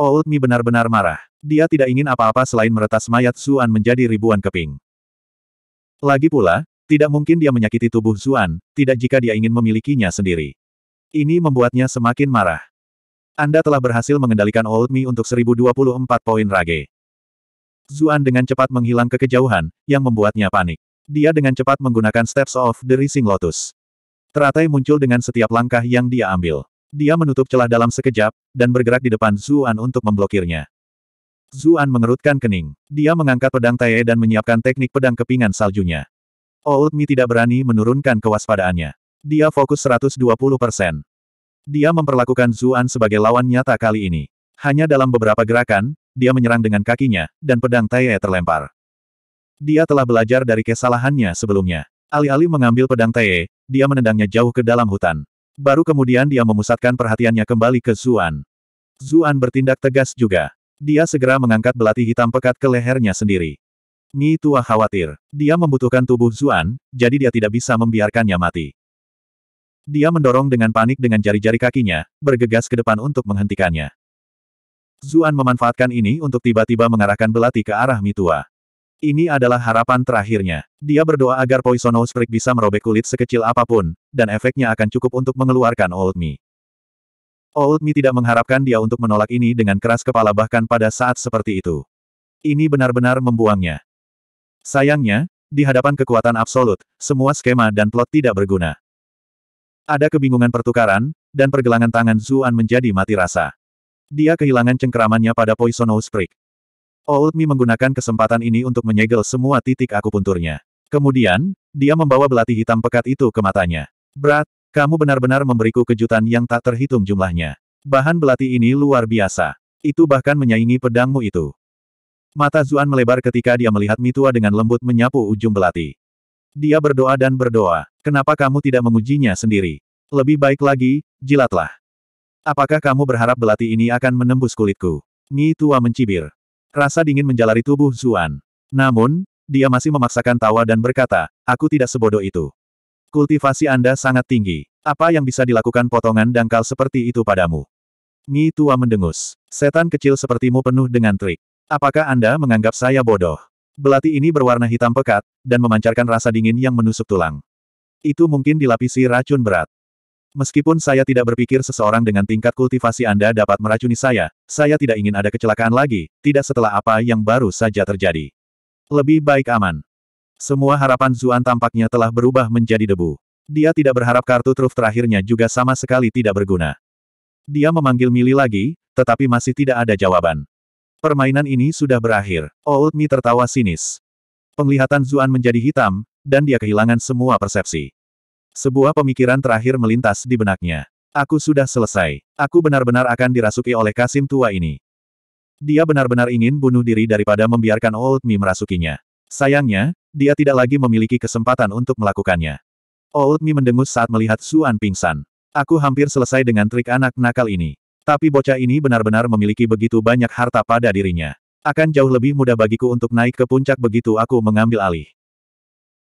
Old Mi benar-benar marah. Dia tidak ingin apa-apa selain meretas mayat Zuan menjadi ribuan keping. Lagi pula, tidak mungkin dia menyakiti tubuh Zuan, tidak jika dia ingin memilikinya sendiri. Ini membuatnya semakin marah. Anda telah berhasil mengendalikan Old Me untuk 1024 poin rage. Zuan dengan cepat menghilang ke kejauhan, yang membuatnya panik. Dia dengan cepat menggunakan Steps of the Rising Lotus. Teratai muncul dengan setiap langkah yang dia ambil. Dia menutup celah dalam sekejap, dan bergerak di depan Zuan untuk memblokirnya. Zuan mengerutkan kening. Dia mengangkat pedang Tae dan menyiapkan teknik pedang kepingan saljunya. Old Mi tidak berani menurunkan kewaspadaannya. Dia fokus 120 persen. Dia memperlakukan Zuan sebagai lawan nyata kali ini. Hanya dalam beberapa gerakan, dia menyerang dengan kakinya, dan pedang Tae terlempar. Dia telah belajar dari kesalahannya sebelumnya. Alih-alih mengambil pedang Tae, dia menendangnya jauh ke dalam hutan. Baru kemudian dia memusatkan perhatiannya kembali ke Zuan. Zuan bertindak tegas juga. Dia segera mengangkat belati hitam pekat ke lehernya sendiri. Ni Tua khawatir. Dia membutuhkan tubuh Zuan, jadi dia tidak bisa membiarkannya mati. Dia mendorong dengan panik dengan jari-jari kakinya, bergegas ke depan untuk menghentikannya. Zuan memanfaatkan ini untuk tiba-tiba mengarahkan belati ke arah Mi Tua. Ini adalah harapan terakhirnya. Dia berdoa agar Poisono Sprig bisa merobek kulit sekecil apapun, dan efeknya akan cukup untuk mengeluarkan Old Mi. Old Mi tidak mengharapkan dia untuk menolak ini dengan keras kepala bahkan pada saat seperti itu. Ini benar-benar membuangnya. Sayangnya, di hadapan kekuatan absolut, semua skema dan plot tidak berguna. Ada kebingungan pertukaran, dan pergelangan tangan Zuan menjadi mati rasa. Dia kehilangan cengkeramannya pada Poisonous Prick. Old Mi menggunakan kesempatan ini untuk menyegel semua titik akupunturnya. Kemudian, dia membawa belati hitam pekat itu ke matanya. Brat, kamu benar-benar memberiku kejutan yang tak terhitung jumlahnya. Bahan belati ini luar biasa. Itu bahkan menyaingi pedangmu itu. Mata Zuan melebar ketika dia melihat Mitua dengan lembut menyapu ujung belati. Dia berdoa dan berdoa, kenapa kamu tidak mengujinya sendiri? Lebih baik lagi, jilatlah. Apakah kamu berharap belati ini akan menembus kulitku? Mi Tua mencibir. Rasa dingin menjalari tubuh Zuan. Namun, dia masih memaksakan tawa dan berkata, aku tidak sebodoh itu. Kultivasi Anda sangat tinggi. Apa yang bisa dilakukan potongan dangkal seperti itu padamu? Mi Tua mendengus. Setan kecil sepertimu penuh dengan trik. Apakah Anda menganggap saya bodoh? Belati ini berwarna hitam pekat, dan memancarkan rasa dingin yang menusuk tulang. Itu mungkin dilapisi racun berat. Meskipun saya tidak berpikir seseorang dengan tingkat kultivasi Anda dapat meracuni saya, saya tidak ingin ada kecelakaan lagi, tidak setelah apa yang baru saja terjadi. Lebih baik aman. Semua harapan Zuan tampaknya telah berubah menjadi debu. Dia tidak berharap kartu truf terakhirnya juga sama sekali tidak berguna. Dia memanggil Mili lagi, tetapi masih tidak ada jawaban. Permainan ini sudah berakhir. Old oh, Mi tertawa sinis. Penglihatan Zuan menjadi hitam, dan dia kehilangan semua persepsi. Sebuah pemikiran terakhir melintas di benaknya. Aku sudah selesai. Aku benar-benar akan dirasuki oleh Kasim tua ini. Dia benar-benar ingin bunuh diri daripada membiarkan Old oh, Mi merasukinya. Sayangnya, dia tidak lagi memiliki kesempatan untuk melakukannya. Old oh, Mi mendengus saat melihat Zuan pingsan. Aku hampir selesai dengan trik anak nakal ini. Tapi bocah ini benar-benar memiliki begitu banyak harta pada dirinya. Akan jauh lebih mudah bagiku untuk naik ke puncak begitu aku mengambil alih.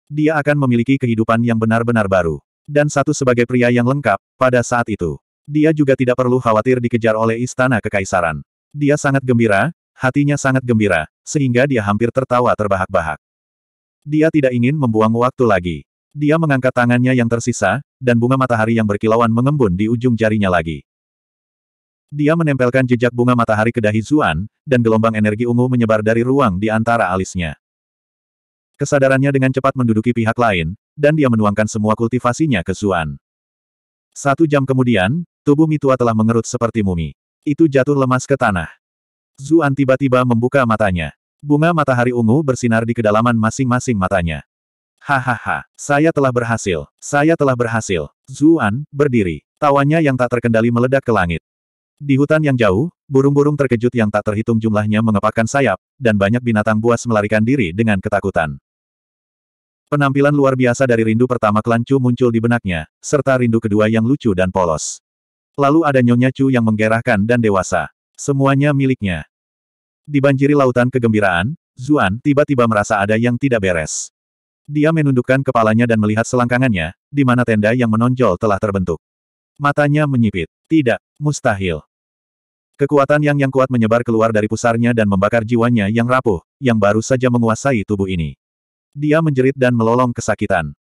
Dia akan memiliki kehidupan yang benar-benar baru. Dan satu sebagai pria yang lengkap, pada saat itu. Dia juga tidak perlu khawatir dikejar oleh istana kekaisaran. Dia sangat gembira, hatinya sangat gembira, sehingga dia hampir tertawa terbahak-bahak. Dia tidak ingin membuang waktu lagi. Dia mengangkat tangannya yang tersisa, dan bunga matahari yang berkilauan mengembun di ujung jarinya lagi. Dia menempelkan jejak bunga matahari ke dahi Zuan, dan gelombang energi ungu menyebar dari ruang di antara alisnya. Kesadarannya dengan cepat menduduki pihak lain, dan dia menuangkan semua kultivasinya ke Zuan. Satu jam kemudian, tubuh Mitua telah mengerut seperti mumi. Itu jatuh lemas ke tanah. Zuan tiba-tiba membuka matanya. Bunga matahari ungu bersinar di kedalaman masing-masing matanya. Hahaha, saya telah berhasil, saya telah berhasil. Zuan, berdiri. Tawanya yang tak terkendali meledak ke langit. Di hutan yang jauh, burung-burung terkejut yang tak terhitung jumlahnya mengepakkan sayap, dan banyak binatang buas melarikan diri dengan ketakutan. Penampilan luar biasa dari rindu pertama kelancu muncul di benaknya, serta rindu kedua yang lucu dan polos. Lalu ada Nyonya Chu yang menggerahkan dan dewasa. Semuanya miliknya. Dibanjiri lautan kegembiraan, Zuan tiba-tiba merasa ada yang tidak beres. Dia menundukkan kepalanya dan melihat selangkangannya, di mana tenda yang menonjol telah terbentuk. Matanya menyipit. Tidak, mustahil. Kekuatan yang yang kuat menyebar keluar dari pusarnya dan membakar jiwanya yang rapuh, yang baru saja menguasai tubuh ini. Dia menjerit dan melolong kesakitan.